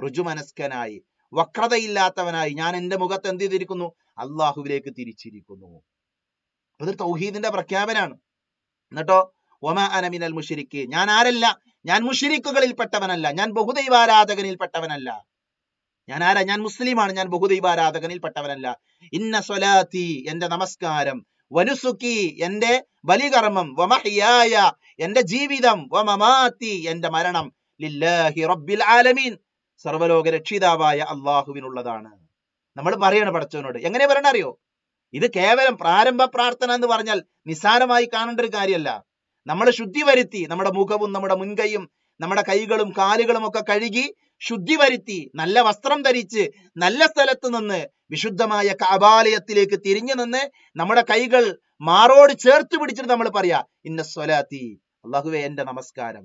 ഋജുമനസ്കനായി വക്രതയില്ലാത്തവനായി ഞാൻ എന്റെ മുഖത്ത് എന്ത് ചെയ്തിരിക്കുന്നു അള്ളാഹുവിലേക്ക് തിരിച്ചിരിക്കുന്നു അത് തൗഹീദിന്റെ പ്രഖ്യാപനാണ് എന്നിട്ടോ ഒമ അനമിനൽ മുഷിരിക്ക് ഞാൻ ആരല്ല ഞാൻ പെട്ടവനല്ല ഞാൻ പെട്ടവനല്ല ഞാൻ ആരാ ഞാൻ മുസ്ലിമാണ് ഞാൻ പെട്ടവനല്ല ഇന്ന സ്വലാത്തി എന്റെ നമസ്കാരം വനുസുക്കി എന്റെ ബലികർമ്മം വമഹിയായ എന്റെ ജീവിതം വമമാത്തി എന്റെ മരണം ലില്ലാഹി റബ്ബിൽ ആലമീൻ സർവലോക രക്ഷിതാവായ അള്ളാഹുവിനുള്ളതാണ് നമ്മൾ പറയണം പടച്ചവനോട് എങ്ങനെ പറയണ അറിയോ ഇത് കേവലം പ്രാരംഭ പ്രാർത്ഥന എന്ന് പറഞ്ഞാൽ നിസ്സാരമായി കാണേണ്ട ഒരു കാര്യമല്ല നമ്മൾ ശുദ്ധി വരുത്തി നമ്മുടെ മുഖവും നമ്മുടെ മുൻകൈയും നമ്മുടെ കൈകളും കാലുകളും ഒക്കെ കഴുകി ശുദ്ധി വരുത്തി നല്ല വസ്ത്രം ധരിച്ച് നല്ല സ്ഥലത്ത് നിന്ന് വിശുദ്ധമായ കാബാലയത്തിലേക്ക് തിരിഞ്ഞു നിന്ന് നമ്മുടെ കൈകൾ മാറോട് ചേർത്ത് പിടിച്ചിട്ട് നമ്മൾ പറയാ ഇന്ന സ്വലാത്തി അള്ളാഹുവെ എന്റെ നമസ്കാരം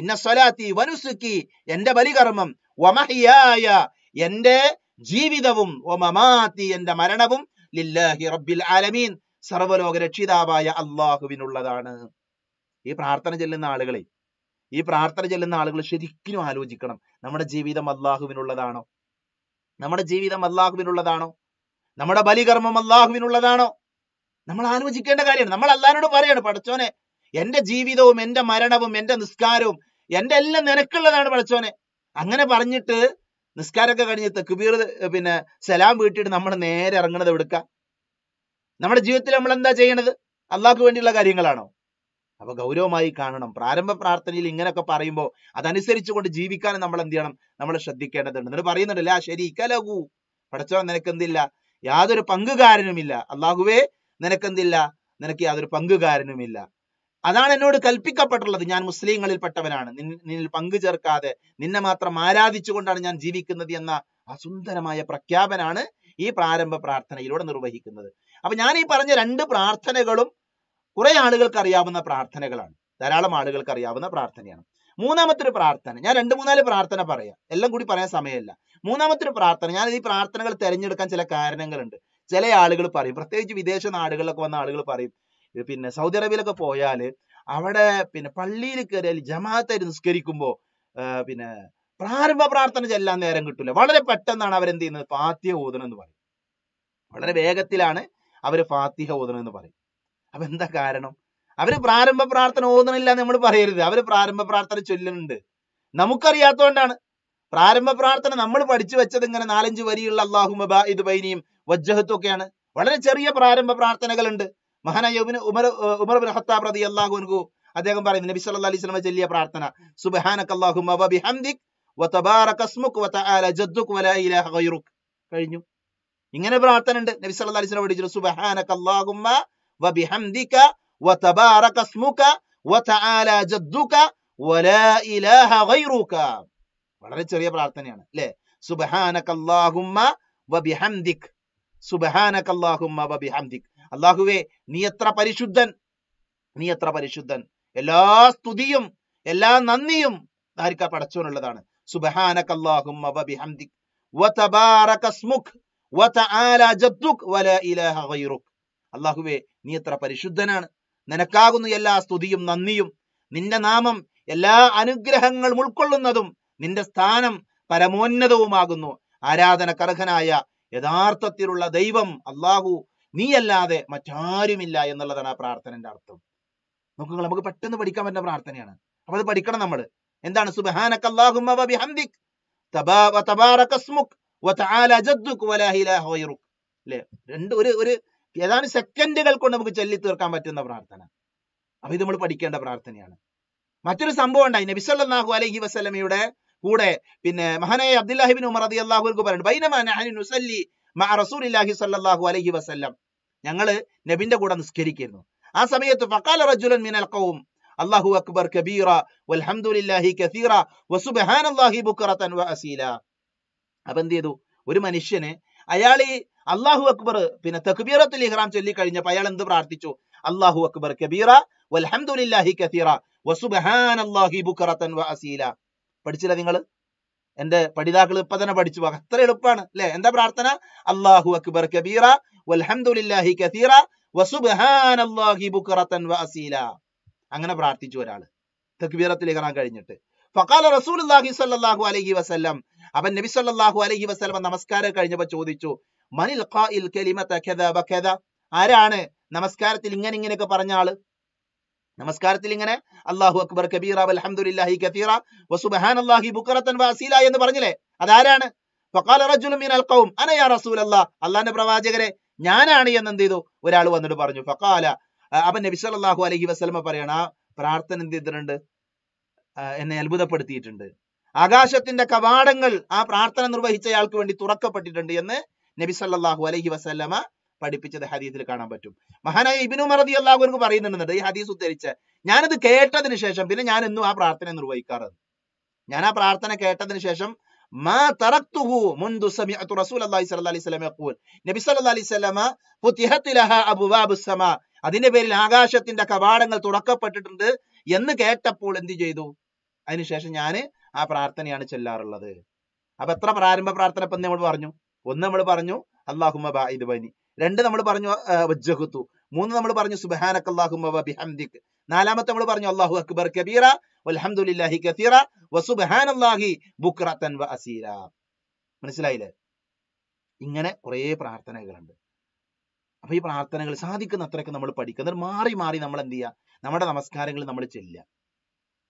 ഇന്ന സ്വലാത്തി വനുസുക്കി എന്റെ ബലികർമ്മം ഒമഹിയായ എന്റെ ജീവിതവും ഒമമാത്തി എന്റെ മരണവും ലില്ലാഹി റബ്ബിൽ ആലമീൻ സർവലോക രക്ഷിതാവായ അള്ളാഹുവിനുള്ളതാണ് ഈ പ്രാർത്ഥന ചെല്ലുന്ന ആളുകളെ ഈ പ്രാർത്ഥന ചെല്ലുന്ന ആളുകൾ ശരിക്കും ആലോചിക്കണം നമ്മുടെ ജീവിതം അള്ളാഹുവിനുള്ളതാണോ നമ്മുടെ ജീവിതം അള്ളാഹുവിനുള്ളതാണോ നമ്മുടെ ബലികർമ്മം അള്ളാഹുവിനുള്ളതാണോ നമ്മൾ ആലോചിക്കേണ്ട കാര്യമാണ് നമ്മൾ അള്ളാഹിനോട് പറയാണ് പഠിച്ചോനെ എന്റെ ജീവിതവും എന്റെ മരണവും എന്റെ നിസ്കാരവും എന്റെ എല്ലാം നിനക്കുള്ളതാണ് പഠിച്ചോനെ അങ്ങനെ പറഞ്ഞിട്ട് നിസ്കാരമൊക്കെ കഴിഞ്ഞ് തെക്കുബീർ പിന്നെ സലാം വീട്ടിട്ട് നമ്മൾ നേരെ ഇറങ്ങണത് എവിടുക്ക നമ്മുടെ ജീവിതത്തിൽ നമ്മൾ എന്താ ചെയ്യണത് അള്ളാഹ്ക്ക് വേണ്ടിയുള്ള കാര്യങ്ങളാണോ അപ്പൊ ഗൗരവമായി കാണണം പ്രാരംഭ പ്രാർത്ഥനയിൽ ഇങ്ങനെയൊക്കെ പറയുമ്പോൾ അതനുസരിച്ചുകൊണ്ട് ജീവിക്കാനും നമ്മൾ എന്ത് ചെയ്യണം നമ്മൾ ശ്രദ്ധിക്കേണ്ടതുണ്ട് എന്നിട്ട് അല്ലെ ശരി ഇക്കലകു നിനക്ക് നിനക്കെന്തില്ല യാതൊരു പങ്കുകാരനുമില്ല അള്ളാഹുവേ നിനക്കെന്തില്ല നിനക്ക് യാതൊരു പങ്കുകാരനുമില്ല അതാണ് എന്നോട് കൽപ്പിക്കപ്പെട്ടുള്ളത് ഞാൻ മുസ്ലിങ്ങളിൽപ്പെട്ടവനാണ് നിന്നിൽ പങ്കു ചേർക്കാതെ നിന്നെ മാത്രം ആരാധിച്ചുകൊണ്ടാണ് ഞാൻ ജീവിക്കുന്നത് എന്ന അസുന്ദരമായ പ്രഖ്യാപനാണ് ഈ പ്രാരംഭ പ്രാർത്ഥനയിലൂടെ നിർവഹിക്കുന്നത് അപ്പൊ ഞാൻ ഈ പറഞ്ഞ രണ്ട് പ്രാർത്ഥനകളും കുറെ ആളുകൾക്ക് അറിയാവുന്ന പ്രാർത്ഥനകളാണ് ധാരാളം ആളുകൾക്ക് അറിയാവുന്ന പ്രാർത്ഥനയാണ് മൂന്നാമത്തെ ഒരു പ്രാർത്ഥന ഞാൻ രണ്ട് മൂന്നാല് പ്രാർത്ഥന പറയാം എല്ലാം കൂടി പറയാൻ സമയമില്ല മൂന്നാമത്തെ ഒരു പ്രാർത്ഥന ഞാൻ ഈ പ്രാർത്ഥനകൾ തിരഞ്ഞെടുക്കാൻ ചില കാരണങ്ങളുണ്ട് ചില ആളുകൾ പറയും പ്രത്യേകിച്ച് വിദേശ നാടുകളിലൊക്കെ വന്ന ആളുകൾ പറയും പിന്നെ സൗദി അറേബ്യയിലൊക്കെ പോയാൽ അവിടെ പിന്നെ പള്ളിയിൽ കയറിയാൽ ജമാഅത്തെ നിസ്കരിക്കുമ്പോൾ പിന്നെ പ്രാരംഭ പ്രാർത്ഥന ചെല്ലാൻ നേരം കിട്ടില്ല വളരെ പെട്ടെന്നാണ് അവരെന്ത് ചെയ്യുന്നത് ഫാത്തിഹ ഓതണം എന്ന് പറയും വളരെ വേഗത്തിലാണ് അവർ ഫാത്തിഹ ഓതണം എന്ന് പറയും അപ്പൊ എന്താ കാരണം അവര് പ്രാരംഭ പ്രാർത്ഥന ഓതണില്ല നമ്മൾ പറയരുത് അവര് പ്രാരംഭ പ്രാർത്ഥന ചൊല്ലുന്നുണ്ട് നമുക്കറിയാത്തോണ്ടാണ് പ്രാരംഭ പ്രാർത്ഥന നമ്മൾ പഠിച്ചു വെച്ചത് ഇങ്ങനെ നാലഞ്ച് വരിയുള്ള അള്ളാഹു മബ ഇത് ബൈനിയും വജ്ജഹത്തും ഒക്കെയാണ് വളരെ ചെറിയ പ്രാരംഭ പ്രാർത്ഥനകളുണ്ട് മഹാനായ ഉമർ ഉമർ ബിൻ പ്രതി റതി അള്ളാഹു അദ്ദേഹം പറയും നബി സല്ലല്ലാഹു അലൈഹി വസല്ലം ചൊല്ലിയ പ്രാർത്ഥന സുബ്ഹാനക അല്ലാഹുമ്മ ഇലാഹ കഴിഞ്ഞു ഇങ്ങനെ പ്രാർത്ഥന ഉണ്ട് നബി സല്ലല്ലാഹു അലൈഹി വസല്ലം പഠിച്ചു സുബ്ഹാനക അല്ലാഹുമ്മ وبحمدك وتبارك اسمك وتعالى جدك ولا إله غيرك വളരെ ചെറിയ പ്രാർത്ഥനയാണ് അല്ലേ സുബഹാനക്കല്ലാഹുമ്മ വബിഹംദിക് സുബഹാനക്കല്ലാഹുമ്മ വബിഹംദിക് അല്ലാഹുവേ നീ എത്ര പരിശുദ്ധൻ നീ എത്ര പരിശുദ്ധൻ എല്ലാ സ്തുതിയും എല്ലാ നന്ദിയും ആർക്ക പടച്ചോനുള്ളതാണ് സുബഹാനക്കല്ലാഹുമ്മ വബിഹംദിക് വതബാറകസ്മുക് വതആല ജദ്ദുക് വലാ ഇലാഹ ഗൈറുക് അല്ലാഹുവേ നീ എത്ര പരിശുദ്ധനാണ് നിനക്കാകുന്ന എല്ലാ സ്തുതിയും നന്ദിയും നിന്റെ നാമം എല്ലാ അനുഗ്രഹങ്ങളും ഉൾക്കൊള്ളുന്നതും നിന്റെ സ്ഥാനം പരമോന്നതവുമാകുന്നു ആരാധന കർഹനായ യഥാർത്ഥത്തിലുള്ള ദൈവം അള്ളാഹു നീയല്ലാതെ മറ്റാരുമില്ല എന്നുള്ളതാണ് ആ പ്രാർത്ഥനന്റെ അർത്ഥം നോക്കുക നമുക്ക് പെട്ടെന്ന് പഠിക്കാൻ പറ്റുന്ന പ്രാർത്ഥനയാണ് അപ്പൊ അത് പഠിക്കണം നമ്മൾ എന്താണ് സുബഹാനക് അള്ളാഹുമിക് രണ്ട് ഒരു ഒരു ഏതാനും സെക്കൻഡുകൾ കൊണ്ട് നമുക്ക് ചൊല്ലി തീർക്കാൻ പറ്റുന്ന പ്രാർത്ഥന അപ്പൊ ഇത് നമ്മൾ പഠിക്കേണ്ട പ്രാർത്ഥനയാണ് മറ്റൊരു സംഭവം ഉണ്ടായി നബി സല്ലല്ലാഹു അലൈഹി വസല്ലമയുടെ കൂടെ പിന്നെ മഹാനായ അബ്ദുല്ലാഹിബിൻ ഉമർ റതി അള്ളാഹുൽക്ക് പറയുന്നു ബൈനമാനുസല്ലി മ റസൂലില്ലാഹി സല്ലല്ലാഹു അലൈഹി വസല്ലം ഞങ്ങള് നബിന്റെ കൂടെ നിസ്കരിക്കുന്നു ആ സമയത്ത് ഫക്കാല റജുലൻ മിനൽ ഖൗം അല്ലാഹു അക്ബർ കബീറ വൽഹംദുലില്ലാഹി കസീറ വസുബ്ഹാനല്ലാഹി ബുക്റതൻ വഅസീല അപ്പൊ എന്ത് ചെയ്തു ഒരു മനുഷ്യന് അയാൾ ഈ അള്ളാഹു അക്ബർ പിന്നെ തക്ബീറത്തുൽ ഇഹ്റാം ചൊല്ലിക്കഴിഞ്ഞപ്പോൾ അയാൾ എന്ത് പ്രാർത്ഥിച്ചു അള്ളാഹു അക്ബർ കബീറ വൽഹംദുലില്ലാഹി കസീറ വസുബ്ഹാനല്ലാഹി ബുക്കറത്തൻ വഅസീല പഠിച്ചില്ല നിങ്ങൾ എന്റെ പഠിതാക്കൾ ഇപ്പൊ തന്നെ പഠിച്ചു അത്ര എളുപ്പമാണ് അല്ലെ എന്താ പ്രാർത്ഥന അള്ളാഹു അക്ബർ കബീറ വൽഹംദുലില്ലാഹി കസീറ വസുബ്ഹാനല്ലാഹി ബുക്കറത്തൻ വഅസീല അങ്ങനെ പ്രാർത്ഥിച്ചു ഒരാൾ തക്ബീറത്തിൽ ഇഹ്റാം കഴിഞ്ഞിട്ട് ഫക്കാല റസൂൽ സ്വല്ലല്ലാഹു സല്ലാഹു അലഹി വസ്ലം അവൻ നബി സല്ലാഹു അലഹി വസ്ലമ നമസ്കാരം കഴിഞ്ഞപ്പോൾ ചോദിച്ചു മനിൽ ഖാഇൽ കലിമത കദ ബകദ ആരാണ് നമസ്കാരത്തിൽ ഇങ്ങനെ ഇങ്ങനെയൊക്കെ പറഞ്ഞ ആള് നമസ്കാരത്തിൽ ഇങ്ങനെ അള്ളാഹു അക്ബർ കബീറ വൽഹംദുലില്ലാഹി കതീറ വസുബ്ഹാനല്ലാഹി അല്ലാഹി വാസീല വസീല എന്ന് പറഞ്ഞില്ലേ അതാരാണ് ഫഖാല റജുലു മിനൽ ഖൗം അന യാ റസൂലല്ലാഹ് അല്ലാഹുവിന്റെ പ്രവാചകരെ ഞാനാണ് എന്ന് എന്ത് ചെയ്തു ഒരാൾ വന്നിട്ട് പറഞ്ഞു ഫഖാല അവൻ നബി സല്ലല്ലാഹു അലൈഹി വസല്ലം പറയണ പ്രാർത്ഥന എന്ത് ചെയ്തിട്ടുണ്ട് എന്നെ അത്ഭുതപ്പെടുത്തിയിട്ടുണ്ട് ആകാശത്തിന്റെ കവാടങ്ങൾ ആ പ്രാർത്ഥന നിർവഹിച്ചയാൾക്ക് വേണ്ടി തുറക്കപ്പെട്ടിട്ടുണ്ട് എന്ന് നബി സല്ലാഹു അലഹി വസല്ലമ പഠിപ്പിച്ചത് ഹദീസിൽ കാണാൻ പറ്റും മഹാനായ ഇബിനു മറദി എനിക്ക് പറയുന്നുണ്ട് ഈ ഹദീസ് ഉദ്ധരിച്ച് ഞാനത് കേട്ടതിന് ശേഷം പിന്നെ ഞാൻ എന്നും ആ പ്രാർത്ഥന നിർവഹിക്കാറ് ഞാൻ ആ പ്രാർത്ഥന കേട്ടതിന് ശേഷം മാ തറക്തുഹു മുൻദു സമിഅതു റസൂൽ അല്ലാഹി അലൈഹി വസല്ലം യഖൂൽ നബി സ്വല്ലല്ലാഹി അലൈഹി വസല്ലമ ഫുതിഹത് ലഹ അതിന്റെ പേരിൽ ആകാശത്തിന്റെ കവാടങ്ങൾ തുറക്കപ്പെട്ടിട്ടുണ്ട് എന്ന് കേട്ടപ്പോൾ എന്ത് ചെയ്തു അതിനുശേഷം ഞാൻ ആ പ്രാർത്ഥനയാണ് ചെല്ലാറുള്ളത് അപ്പൊ എത്ര പ്രാരംഭ പ്രാർത്ഥന ഇപ്പം നമ്മൾ പറഞ്ഞു ഒന്ന് നമ്മൾ പറഞ്ഞു അള്ളാഹുമ ഇത് ബനി രണ്ട് നമ്മൾ പറഞ്ഞു വജ്ജഹുത്തു മൂന്ന് നമ്മൾ പറഞ്ഞു സുബാനക് അള്ളാഹുമ ബിഹംദിക് നാലാമത്തെ നമ്മൾ പറഞ്ഞു അള്ളാഹു അക്ബർ കബീറ വൽഹമുല്ലാഹി കസീറ വസുബഹാൻ അള്ളാഹി വ അസീര മനസ്സിലായില്ലേ ഇങ്ങനെ കുറേ പ്രാർത്ഥനകളുണ്ട് അപ്പൊ ഈ പ്രാർത്ഥനകൾ സാധിക്കുന്ന അത്രയൊക്കെ നമ്മൾ പഠിക്കുന്നത് മാറി മാറി നമ്മൾ എന്ത് ചെയ്യുക നമ്മുടെ നമസ്കാരങ്ങൾ നമ്മൾ ചെല്ലുക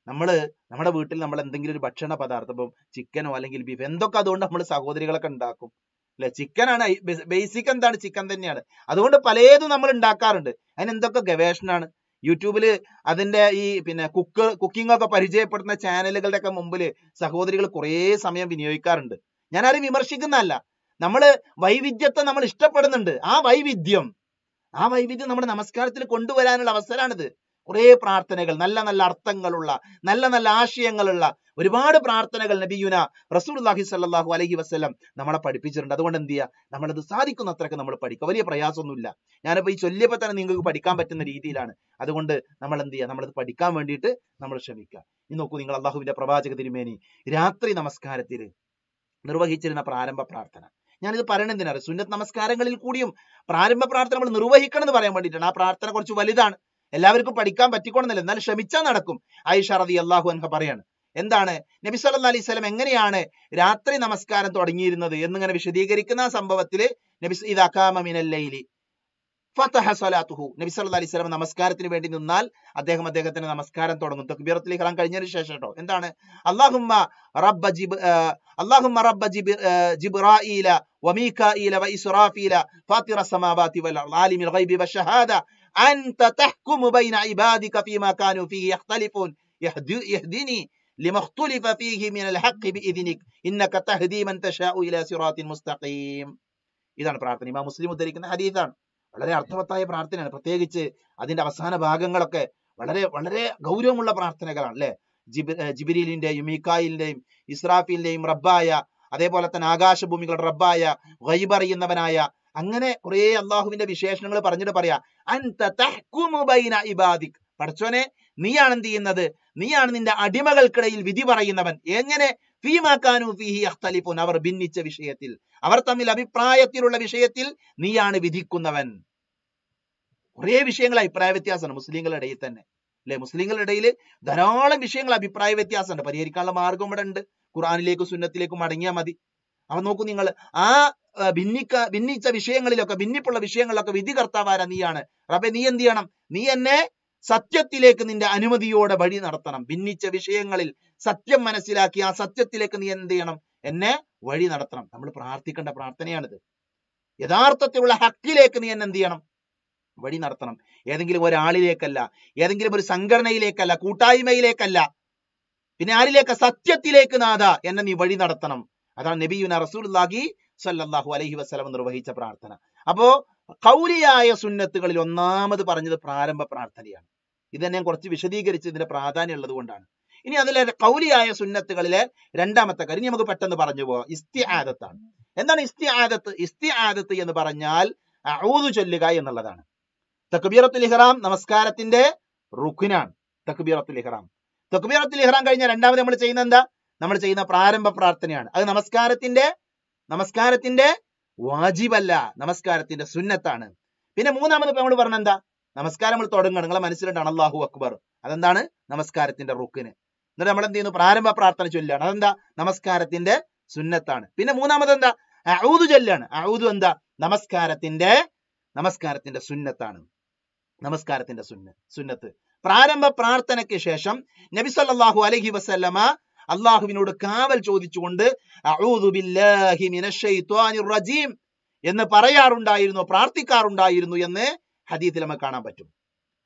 നമ്മൾ നമ്മുടെ വീട്ടിൽ നമ്മൾ എന്തെങ്കിലും ഒരു ഭക്ഷണ പദാർത്ഥം ഇപ്പം ചിക്കനോ അല്ലെങ്കിൽ ബീഫ് എന്തൊക്കെ അതുകൊണ്ട് നമ്മൾ സഹോദരികളൊക്കെ ഉണ്ടാക്കും അല്ലെ ചിക്കനാണ് ബേസിക് എന്താണ് ചിക്കൻ തന്നെയാണ് അതുകൊണ്ട് പലതും നമ്മൾ ഉണ്ടാക്കാറുണ്ട് അതിന് എന്തൊക്കെ ഗവേഷണമാണ് യൂട്യൂബിൽ അതിന്റെ ഈ പിന്നെ കുക്ക് കുക്കിംഗ് ഒക്കെ പരിചയപ്പെടുന്ന ചാനലുകളുടെ ഒക്കെ മുമ്പിൽ സഹോദരികൾ കുറേ സമയം വിനിയോഗിക്കാറുണ്ട് ഞാനാരും വിമർശിക്കുന്നതല്ല നമ്മൾ വൈവിധ്യത്തെ നമ്മൾ ഇഷ്ടപ്പെടുന്നുണ്ട് ആ വൈവിധ്യം ആ വൈവിധ്യം നമ്മുടെ നമസ്കാരത്തിൽ കൊണ്ടുവരാനുള്ള അവസരമാണിത് കുറെ പ്രാർത്ഥനകൾ നല്ല നല്ല അർത്ഥങ്ങളുള്ള നല്ല നല്ല ആശയങ്ങളുള്ള ഒരുപാട് പ്രാർത്ഥനകൾ നബിയുന റസൂൽഹി സല്ലാഹു അലഹി വസ്ലം നമ്മളെ പഠിപ്പിച്ചിട്ടുണ്ട് അതുകൊണ്ട് എന്ത് ചെയ്യുക നമ്മളത് സാധിക്കുന്ന അത്രയൊക്കെ നമ്മൾ പഠിക്കുക വലിയ പ്രയാസമൊന്നുമില്ല ഞാനിപ്പോൾ ഈ ചൊല്ലിയപ്പോൾ തന്നെ നിങ്ങൾക്ക് പഠിക്കാൻ പറ്റുന്ന രീതിയിലാണ് അതുകൊണ്ട് നമ്മൾ എന്ത് ചെയ്യുക നമ്മളത് പഠിക്കാൻ വേണ്ടിയിട്ട് നമ്മൾ ശ്രമിക്കുക ഇനി നോക്കൂ നിങ്ങൾ അള്ളാഹുവിന്റെ പ്രവാചക തിരുമേനി രാത്രി നമസ്കാരത്തിൽ നിർവഹിച്ചിരുന്ന പ്രാരംഭ പ്രാർത്ഥന ഞാനിത് പറയണെന്തിനാണ് സുന്നത്ത് നമസ്കാരങ്ങളിൽ കൂടിയും പ്രാരംഭ പ്രാർത്ഥന നമ്മൾ നിർവഹിക്കണം എന്ന് പറയാൻ വേണ്ടിയിട്ടാണ് ആ പ്രാർത്ഥന കുറച്ച് വലുതാണ് എല്ലാവർക്കും പഠിക്കാൻ പറ്റിക്കോണമെന്നില്ല എന്നാൽ ശ്രമിച്ചാൽ നടക്കും ആയിഷ റതി അള്ളാഹു അൻഹ പറയാണ് എന്താണ് നബി സല്ല അലൈഹി സ്വലം എങ്ങനെയാണ് രാത്രി നമസ്കാരം തുടങ്ങിയിരുന്നത് എന്നിങ്ങനെ വിശദീകരിക്കുന്ന സംഭവത്തിൽ നബി ഇതാക്കാമിനല്ലയിലി ഫതഹ സലാത്തുഹു നബി സല്ല അലൈഹി സ്വലം നമസ്കാരത്തിന് വേണ്ടി നിന്നാൽ അദ്ദേഹം അദ്ദേഹത്തിന് നമസ്കാരം തുടങ്ങും തക്ബീറത്തിൽ ഇഹ്റാം കഴിഞ്ഞതിന് ശേഷം കേട്ടോ എന്താണ് അള്ളാഹുമ്മ റബ്ബ ജിബ് അള്ളാഹുമ്മ റബ്ബ ജിബ് ജിബ്രായില وميكائيل وإسرافيل فاطر السماوات والعالم الغيب والشهادة anta tahkumu baina ibadika fima kanu fihi yakhtalifun yahdini lima ikhtalifa fihi min al-haqqi bi'idhnik innaka tahdi man tasha'u ila siratin mustaqim ഇതാണ് പ്രാർത്ഥന ഇമാ മുസ്ലിം ഉദ്ധരിക്കുന്ന ഹദീസാണ് വളരെ അർത്ഥവത്തായ പ്രാർത്ഥനയാണ് പ്രത്യേകിച്ച് അതിന്റെ അവസാന ഭാഗങ്ങളൊക്കെ വളരെ വളരെ ഗൗരവമുള്ള പ്രാർത്ഥനകളാണ് അല്ലെ ജിബ് ജിബിരിലിന്റെയും മീക്കായിലിന്റെയും ഇസ്രാഫിലിന്റെയും റബ്ബായ അതേപോലെ തന്നെ ആകാശഭൂമികളുടെ റബ്ബായ വൈബറിയുന്നവനായ അങ്ങനെ കുറേ അള്ളാഹുവിന്റെ വിശേഷണങ്ങൾ പറഞ്ഞിട്ട് പറയാ ഇബാദിക് പഠിച്ചോനെ നീയാണ് എന്ത് ചെയ്യുന്നത് നീയാണ് നിന്റെ അടിമകൾക്കിടയിൽ വിധി പറയുന്നവൻ എങ്ങനെ ഫീമാക്കാനു ഫീഹി അവർ ഭിന്നിച്ച വിഷയത്തിൽ അവർ തമ്മിൽ അഭിപ്രായത്തിലുള്ള വിഷയത്തിൽ നീയാണ് വിധിക്കുന്നവൻ കുറേ വിഷയങ്ങൾ അഭിപ്രായ വ്യത്യാസമാണ് മുസ്ലിങ്ങളുടെ ഇടയിൽ തന്നെ അല്ലെ മുസ്ലിങ്ങളുടെ ഇടയിൽ ധാരാളം വിഷയങ്ങൾ അഭിപ്രായ വ്യത്യാസമുണ്ട് പരിഹരിക്കാനുള്ള മാർഗം ഇവിടെ ഉണ്ട് ഖുറാനിലേക്കും സുന്നത്തിലേക്കും മടങ്ങിയാൽ മതി അപ്പൊ നോക്കൂ നിങ്ങൾ ആ ഭിന്നിക്ക ഭിന്നിച്ച വിഷയങ്ങളിലൊക്കെ ഭിന്നിപ്പുള്ള വിഷയങ്ങളിലൊക്കെ വിധി കർത്താവാര നീയാണ് റബ്ബെ നീ എന്ത് ചെയ്യണം നീ എന്നെ സത്യത്തിലേക്ക് നിന്റെ അനുമതിയോടെ വഴി നടത്തണം ഭിന്നിച്ച വിഷയങ്ങളിൽ സത്യം മനസ്സിലാക്കി ആ സത്യത്തിലേക്ക് നീ എന്ത് ചെയ്യണം എന്നെ വഴി നടത്തണം നമ്മൾ പ്രാർത്ഥിക്കേണ്ട പ്രാർത്ഥനയാണിത് യഥാർത്ഥത്തിലുള്ള ഹക്കിലേക്ക് നീ എന്നെ എന്ത് ചെയ്യണം വഴി നടത്തണം ഏതെങ്കിലും ഒരാളിലേക്കല്ല ഏതെങ്കിലും ഒരു സംഘടനയിലേക്കല്ല കൂട്ടായ്മയിലേക്കല്ല പിന്നെ ആരിലേക്ക് സത്യത്തിലേക്ക് നാഥ എന്നെ നീ വഴി നടത്തണം അതാണ് നബിയുന റസൂൽഹി സല്ലാഹു അലഹി വസ്ലം നിർവഹിച്ച പ്രാർത്ഥന അപ്പോ കൗലിയായ സുന്നത്തുകളിൽ ഒന്നാമത് പറഞ്ഞത് പ്രാരംഭ പ്രാർത്ഥനയാണ് ഇത് തന്നെ കുറച്ച് വിശദീകരിച്ച് ഇതിന്റെ പ്രാധാന്യം ഉള്ളത് കൊണ്ടാണ് ഇനി അതിലെ കൗലിയായ സുന്നത്തുകളിലെ രണ്ടാമത്തെ കാര്യം നമുക്ക് പെട്ടെന്ന് പറഞ്ഞു പോവാം ഇസ്തി ആദത്താണ് എന്താണ് ഇസ്തി ആദത്ത് ഇസ്തി ആദത്ത് എന്ന് പറഞ്ഞാൽ ഊതു ചൊല്ലുക എന്നുള്ളതാണ് തക്ബീറത്തുൽ ഇഹ്റാം നമസ്കാരത്തിന്റെ റുഖിനാണ് തക്ബീറത്തുൽ ഇഹ്റാം തക്ബീറത്തുൽ ഇഹ്റാം കഴിഞ്ഞാൽ രണ്ടാമത് നമ്മൾ ചെയ്യുന്നത് എന്താ നമ്മൾ ചെയ്യുന്ന പ്രാരംഭ പ്രാർത്ഥനയാണ് അത് നമസ്കാരത്തിന്റെ നമസ്കാരത്തിന്റെ വാജിബല്ല നമസ്കാരത്തിന്റെ സുന്നത്താണ് പിന്നെ മൂന്നാമത് നമ്മൾ പറഞ്ഞ എന്താ നമസ്കാരം നമ്മൾ തുടങ്ങുക നിങ്ങളെ മനസ്സിലുണ്ടാണ് അള്ളാഹു അക്ബർ അതെന്താണ് നമസ്കാരത്തിന്റെ റുക്കിന് എന്നിട്ട് നമ്മൾ എന്ത് ചെയ്യുന്നു പ്രാരംഭ പ്രാർത്ഥന ചൊല്ലാണ് അതെന്താ നമസ്കാരത്തിന്റെ സുന്നത്താണ് പിന്നെ മൂന്നാമത് എന്താ അഊദു ചൊല്ലാണ് അഊദു എന്താ നമസ്കാരത്തിന്റെ നമസ്കാരത്തിന്റെ സുന്നത്താണ് നമസ്കാരത്തിന്റെ സുന്ന സുന്നത്ത് പ്രാരംഭ പ്രാർത്ഥനയ്ക്ക് ശേഷം നബി സല്ലല്ലാഹു അലൈഹി വസല്ലമ അള്ളാഹുവിനോട് കാവൽ ചോദിച്ചുകൊണ്ട് റജീം എന്ന് പറയാറുണ്ടായിരുന്നു പ്രാർത്ഥിക്കാറുണ്ടായിരുന്നു എന്ന് ഹദീത്തിൽ നമുക്ക് കാണാൻ പറ്റും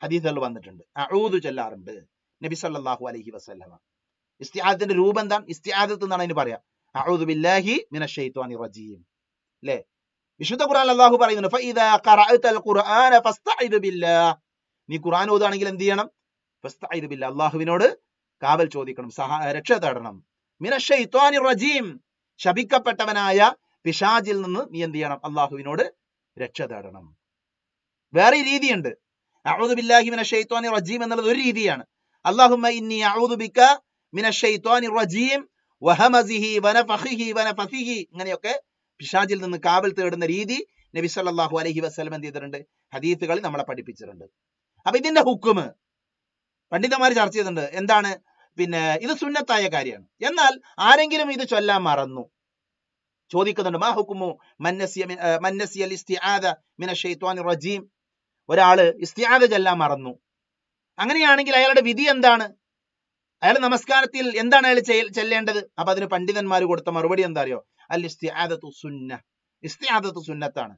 ഹദീസുകൾ വന്നിട്ടുണ്ട് അഴൂതു ചെല്ലാറുണ്ട് നബി സല്ലാഹു അലഹി വസ്ലാം ഇസ്തിഹാദത്തിന്റെ രൂപം എന്താണ് ഇസ്തിഹാദത്ത് എന്നാണ് അതിന് പറയാ അഴൂദു ബില്ലാഹി മിനഷെയ്ത്വാനി റജീം അല്ലേ വിശുദ്ധ ഖുർആൻ അള്ളാഹു പറയുന്നുണ്ട് നീ ഖുർആൻ ഓതാണെങ്കിൽ എന്ത് ചെയ്യണം അള്ളാഹുവിനോട് കാവൽ ചോദിക്കണം സഹ രക്ഷ തേടണം മിനഷ്വാനി റജീം ശപിക്കപ്പെട്ടവനായ പിശാജിൽ നിന്ന് നീ എന്ത് ചെയ്യണം അള്ളാഹുവിനോട് രക്ഷ തേടണം വേറെ രീതിയുണ്ട് ബില്ലാഹി മിന ഷെയ്ത്വാനി റജീം എന്നുള്ളത് ഒരു രീതിയാണ് അള്ളാഹുമ്മ ഇന്നി ബിക്ക മിന ഷെയ്ത്വാനി റജീം വഹമസിഹി വനഫഹിഹി വനഫസിഹി ഇങ്ങനെയൊക്കെ പിശാജിൽ നിന്ന് കാവൽ തേടുന്ന രീതി നബി സല്ലല്ലാഹു അലൈഹി വസല്ലം എന്ത് ചെയ്തിട്ടുണ്ട് ഹദീത്തുകളിൽ നമ്മളെ പഠിപ്പിച്ചിട്ടുണ്ട് അപ്പൊ ഇതിന്റെ ഹുക്കുമ് പണ്ഡിതന്മാർ ചർച്ച ചെയ്തിട്ടുണ്ട് എന്താണ് പിന്നെ ഇത് സുന്നത്തായ കാര്യമാണ് എന്നാൽ ആരെങ്കിലും ഇത് ചൊല്ലാൻ മറന്നു ചോദിക്കുന്നുണ്ട് മാ ഹുക്കുമു മന്നസിയൽ റജീം ഒരാള് ഇസ്തിയാദ ചൊല്ലാൻ മറന്നു അങ്ങനെയാണെങ്കിൽ അയാളുടെ വിധി എന്താണ് അയാൾ നമസ്കാരത്തിൽ എന്താണ് അയാൾ ചെല്ലേണ്ടത് അപ്പൊ അതിന് പണ്ഡിതന്മാർ കൊടുത്ത മറുപടി എന്താ അറിയോ അൽ ഇസ്തിയാദത്തു സുന്ന ഇസ്തിയാദത്തു സുന്നത്താണ്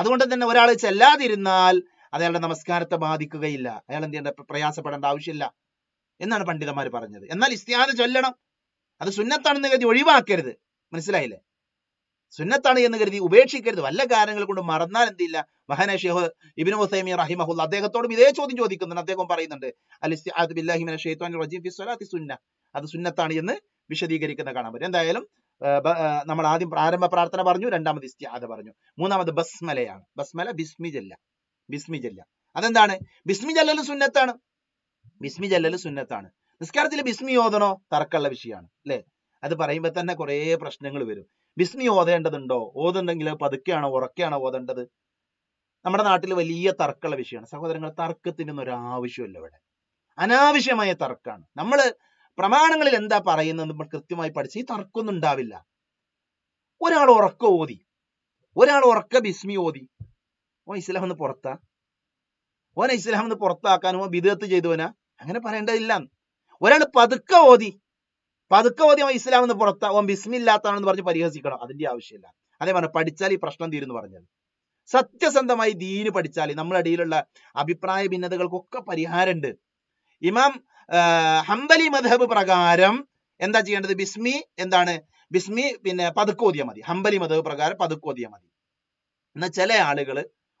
അതുകൊണ്ട് തന്നെ ഒരാൾ ചെല്ലാതിരുന്നാൽ അയാളുടെ നമസ്കാരത്തെ ബാധിക്കുകയില്ല അയാൾ എന്ത് ചെയ്യേണ്ട പ്രയാസപ്പെടേണ്ട ആവശ്യമില്ല എന്നാണ് പണ്ഡിതന്മാർ പറഞ്ഞത് എന്നാൽ ഇസ്തിയാദ് ചൊല്ലണം അത് സുന്നത്താണെന്ന് കരുതി ഒഴിവാക്കരുത് മനസ്സിലായില്ലേ സുന്നത്താണ് എന്ന് കരുതി ഉപേക്ഷിക്കരുത് വല്ല കാര്യങ്ങൾ കൊണ്ട് മറന്നാൽ എന്തില്ല മഹാന ഷെഹ് ഇബിൻ ഹുസൈമി റഹിമഹുല്ല അദ്ദേഹത്തോടും ഇതേ ചോദ്യം ചോദിക്കുന്നുണ്ട് അദ്ദേഹം പറയുന്നുണ്ട് അലിസ്ലാത്തി സുന്ന അത് സുന്നത്താണ് എന്ന് വിശദീകരിക്കുന്ന കാണാൻ പറ്റും എന്തായാലും നമ്മൾ ആദ്യം പ്രാരംഭ പ്രാർത്ഥന പറഞ്ഞു രണ്ടാമത് ഇസ്തിയാദ പറഞ്ഞു മൂന്നാമത് ബസ്മലയാണ് ബസ്മല ബിസ്മിജല്ല ബിസ്മി ജല്ല അതെന്താണ് ബിസ്മി സുന്നത്താണ് ബിസ്മി ജല്ലൽ സുന്നത്താണ് നിസ്കാരത്തിൽ ബിസ്മി ഓതണോ തർക്കമുള്ള വിഷയമാണ് അല്ലേ അത് പറയുമ്പോൾ തന്നെ കുറേ പ്രശ്നങ്ങൾ വരും ബിസ്മി ഓതേണ്ടതുണ്ടോ ഓതുണ്ടെങ്കിൽ പതുക്കെയാണോ ഉറക്കെയാണോ ഓതേണ്ടത് നമ്മുടെ നാട്ടിൽ വലിയ തർക്കമുള്ള വിഷയമാണ് സഹോദരങ്ങൾ തർക്കത്തിനൊന്നും ഒരു ആവശ്യമില്ല ഇവിടെ അനാവശ്യമായ തർക്കമാണ് നമ്മൾ പ്രമാണങ്ങളിൽ എന്താ പറയുന്നത് നമ്മൾ കൃത്യമായി പഠിച്ച് ഈ തർക്കമൊന്നും ഉണ്ടാവില്ല ഒരാൾ ഉറക്ക ഓതി ഒരാൾ ഉറക്ക ബിസ്മി ഓതി ഓൻ ഇസ്ലാം ഒന്ന് പുറത്താ ഓനെ ഇസ്ലാം ഒന്ന് പുറത്താക്കാനും ഓൻ ബിദത്ത് ചെയ്തവനാ അങ്ങനെ പറയേണ്ടതില്ല ഒരാൾ പതുക്കെ ഓതി പതുക്കെ ഓതി അവൻ ഇസ്ലാം ഒന്ന് പുറത്താ ഓൻ ബിസ്മില്ലാത്താണെന്ന് പറഞ്ഞ് പരിഹസിക്കണം അതിന്റെ ആവശ്യമില്ല അതേ പറഞ്ഞു പഠിച്ചാൽ ഈ പ്രശ്നം തീരുന്നു പറഞ്ഞത് സത്യസന്ധമായി ദീന് പഠിച്ചാൽ നമ്മുടെ ഇടയിലുള്ള അഭിപ്രായ ഭിന്നതകൾക്കൊക്കെ പരിഹാരമുണ്ട് ഇമാം ഹംബലി മധബ് പ്രകാരം എന്താ ചെയ്യേണ്ടത് ബിസ്മി എന്താണ് ബിസ്മി പിന്നെ പതുക്കോതിയ മതി ഹംബലി മധബ് പ്രകാരം പതുക്കോതിയ മതി എന്നാൽ ചില ആളുകൾ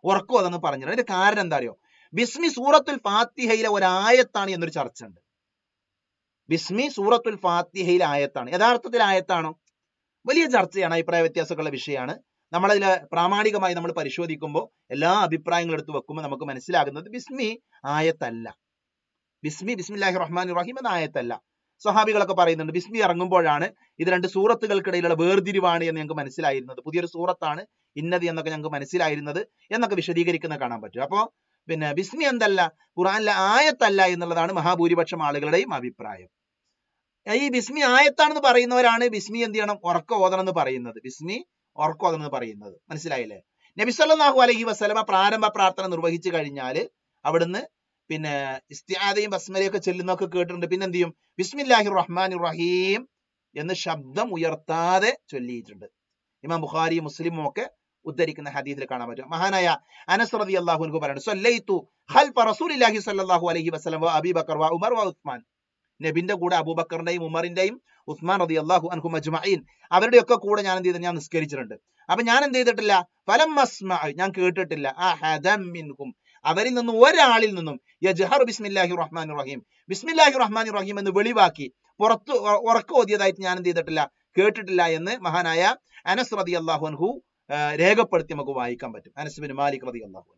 ഉറക്കോ അതെന്ന് പറഞ്ഞത് അതിന്റെ കാരണം എന്താ അറിയോ ബിസ്മി സൂറത്തുൽ ഫാത്തിഹയിലെ ഒരു ആയത്താണ് എന്നൊരു ചർച്ച ഉണ്ട് ബിസ്മി സൂറത്തുൽ ഫാത്തിഹയിലെ ആയത്താണ് യഥാർത്ഥത്തിൽ ആയത്താണോ വലിയ ചർച്ചയാണ് അഭിപ്രായ വ്യത്യാസമുള്ള വിഷയമാണ് നമ്മളതിൽ പ്രാമാണികമായി നമ്മൾ പരിശോധിക്കുമ്പോൾ എല്ലാ അഭിപ്രായങ്ങളും എടുത്ത് വെക്കുമ്പോൾ നമുക്ക് മനസ്സിലാകുന്നത് ബിസ്മി ആയത്തല്ല ബിസ്മി ബിസ്മില്ലാഹി റഹ്മാൻ റഹീം എന്ന ആയത്തല്ല സ്വഹാബികളൊക്കെ പറയുന്നുണ്ട് ബിസ്മി ഇറങ്ങുമ്പോഴാണ് ഇത് രണ്ട് സൂറത്തുകൾക്കിടയിലുള്ള വേർതിരിവാണ് എന്ന് ഞങ്ങൾക്ക് മനസ്സിലായിരുന്നത് പുതിയൊരു സൂറത്താണ് ഇന്നത് എന്നൊക്കെ ഞങ്ങൾക്ക് മനസ്സിലായിരുന്നത് എന്നൊക്കെ വിശദീകരിക്കുന്ന കാണാൻ പറ്റും അപ്പോൾ പിന്നെ ബിസ്മി എന്തല്ല ഖുറാനിലെ ആയത്തല്ല എന്നുള്ളതാണ് മഹാഭൂരിപക്ഷം ആളുകളുടെയും അഭിപ്രായം ഈ ബിസ്മി ആയത്താണെന്ന് പറയുന്നവരാണ് ബിസ്മി എന്ത് ചെയ്യണം ഉറക്ക ഓതണം എന്ന് പറയുന്നത് ബിസ്മി ഉറക്ക ഓതണം എന്ന് പറയുന്നത് മനസ്സിലായില്ലേ നബിസ്വല്ലാഹു അലഹി വസ്ലമ പ്രാരംഭ പ്രാർത്ഥന നിർവഹിച്ചു കഴിഞ്ഞാൽ അവിടുന്ന് പിന്നെ ഇസ്തിയാദയും ഒക്കെ ചെല്ലുന്നൊക്കെ കേട്ടിട്ടുണ്ട് പിന്നെ എന്ത് ചെയ്യും ബിസ്മില്ലാഹി റഹ്മാൻ റഹീം എന്ന് ശബ്ദം ഉയർത്താതെ ചൊല്ലിയിട്ടുണ്ട് ഇമാം ബുഖാരി മുസ്ലിമും ഒക്കെ ഉദ്ധരിക്കുന്ന ഹദീസിൽ കാണാൻ പറ്റും മഹാനായ അനസ് റതി അള്ളാഹു എനിക്ക് പറയുന്നത് സൊല്ലയിത്തു ഹൽഫ റസൂലില്ലാഹി സല്ലല്ലാഹു അലൈഹി വസല്ലം വ അബീബക്കർ വ ഉമർ വ ഉസ്മാൻ നബിന്റെ കൂടെ അബൂബക്കറിന്റെയും ഉമറിന്റെയും ഉസ്മാൻ റതി അള്ളാഹു അൻഹു മജ്മഈൻ അവരുടെയൊക്കെ കൂടെ ഞാൻ എന്ത് ചെയ്തത് ഞാൻ നിസ്കരിച്ചിട്ടുണ്ട് അപ്പൊ ഞാൻ എന്ത് ചെയ്തിട്ടില്ല ഫലം മസ്മഅ ഞാൻ കേട്ടിട്ടില്ല ആ ഹദം മിൻകും അവരിൽ നിന്നും ഒരാളിൽ നിന്നും യജഹർ ബിസ്മില്ലാഹി റഹ്മാൻ റഹീം ബിസ്മില്ലാഹി റഹ്മാൻ റഹീം എന്ന് വെളിവാക്കി പുറത്ത് ഉറക്കോതിയതായിട്ട് ഞാൻ എന്ത് ചെയ്തിട്ടില്ല കേട്ടിട്ടില്ല എന്ന് മഹാനായ അനസ് റതി അള്ളാഹുൻഹു രേഖപ്പെടുത്തി നമുക്ക് വായിക്കാൻ പറ്റും അനസ് ബിൻ മാലിക് റതി അള്ളാഹുൻഹു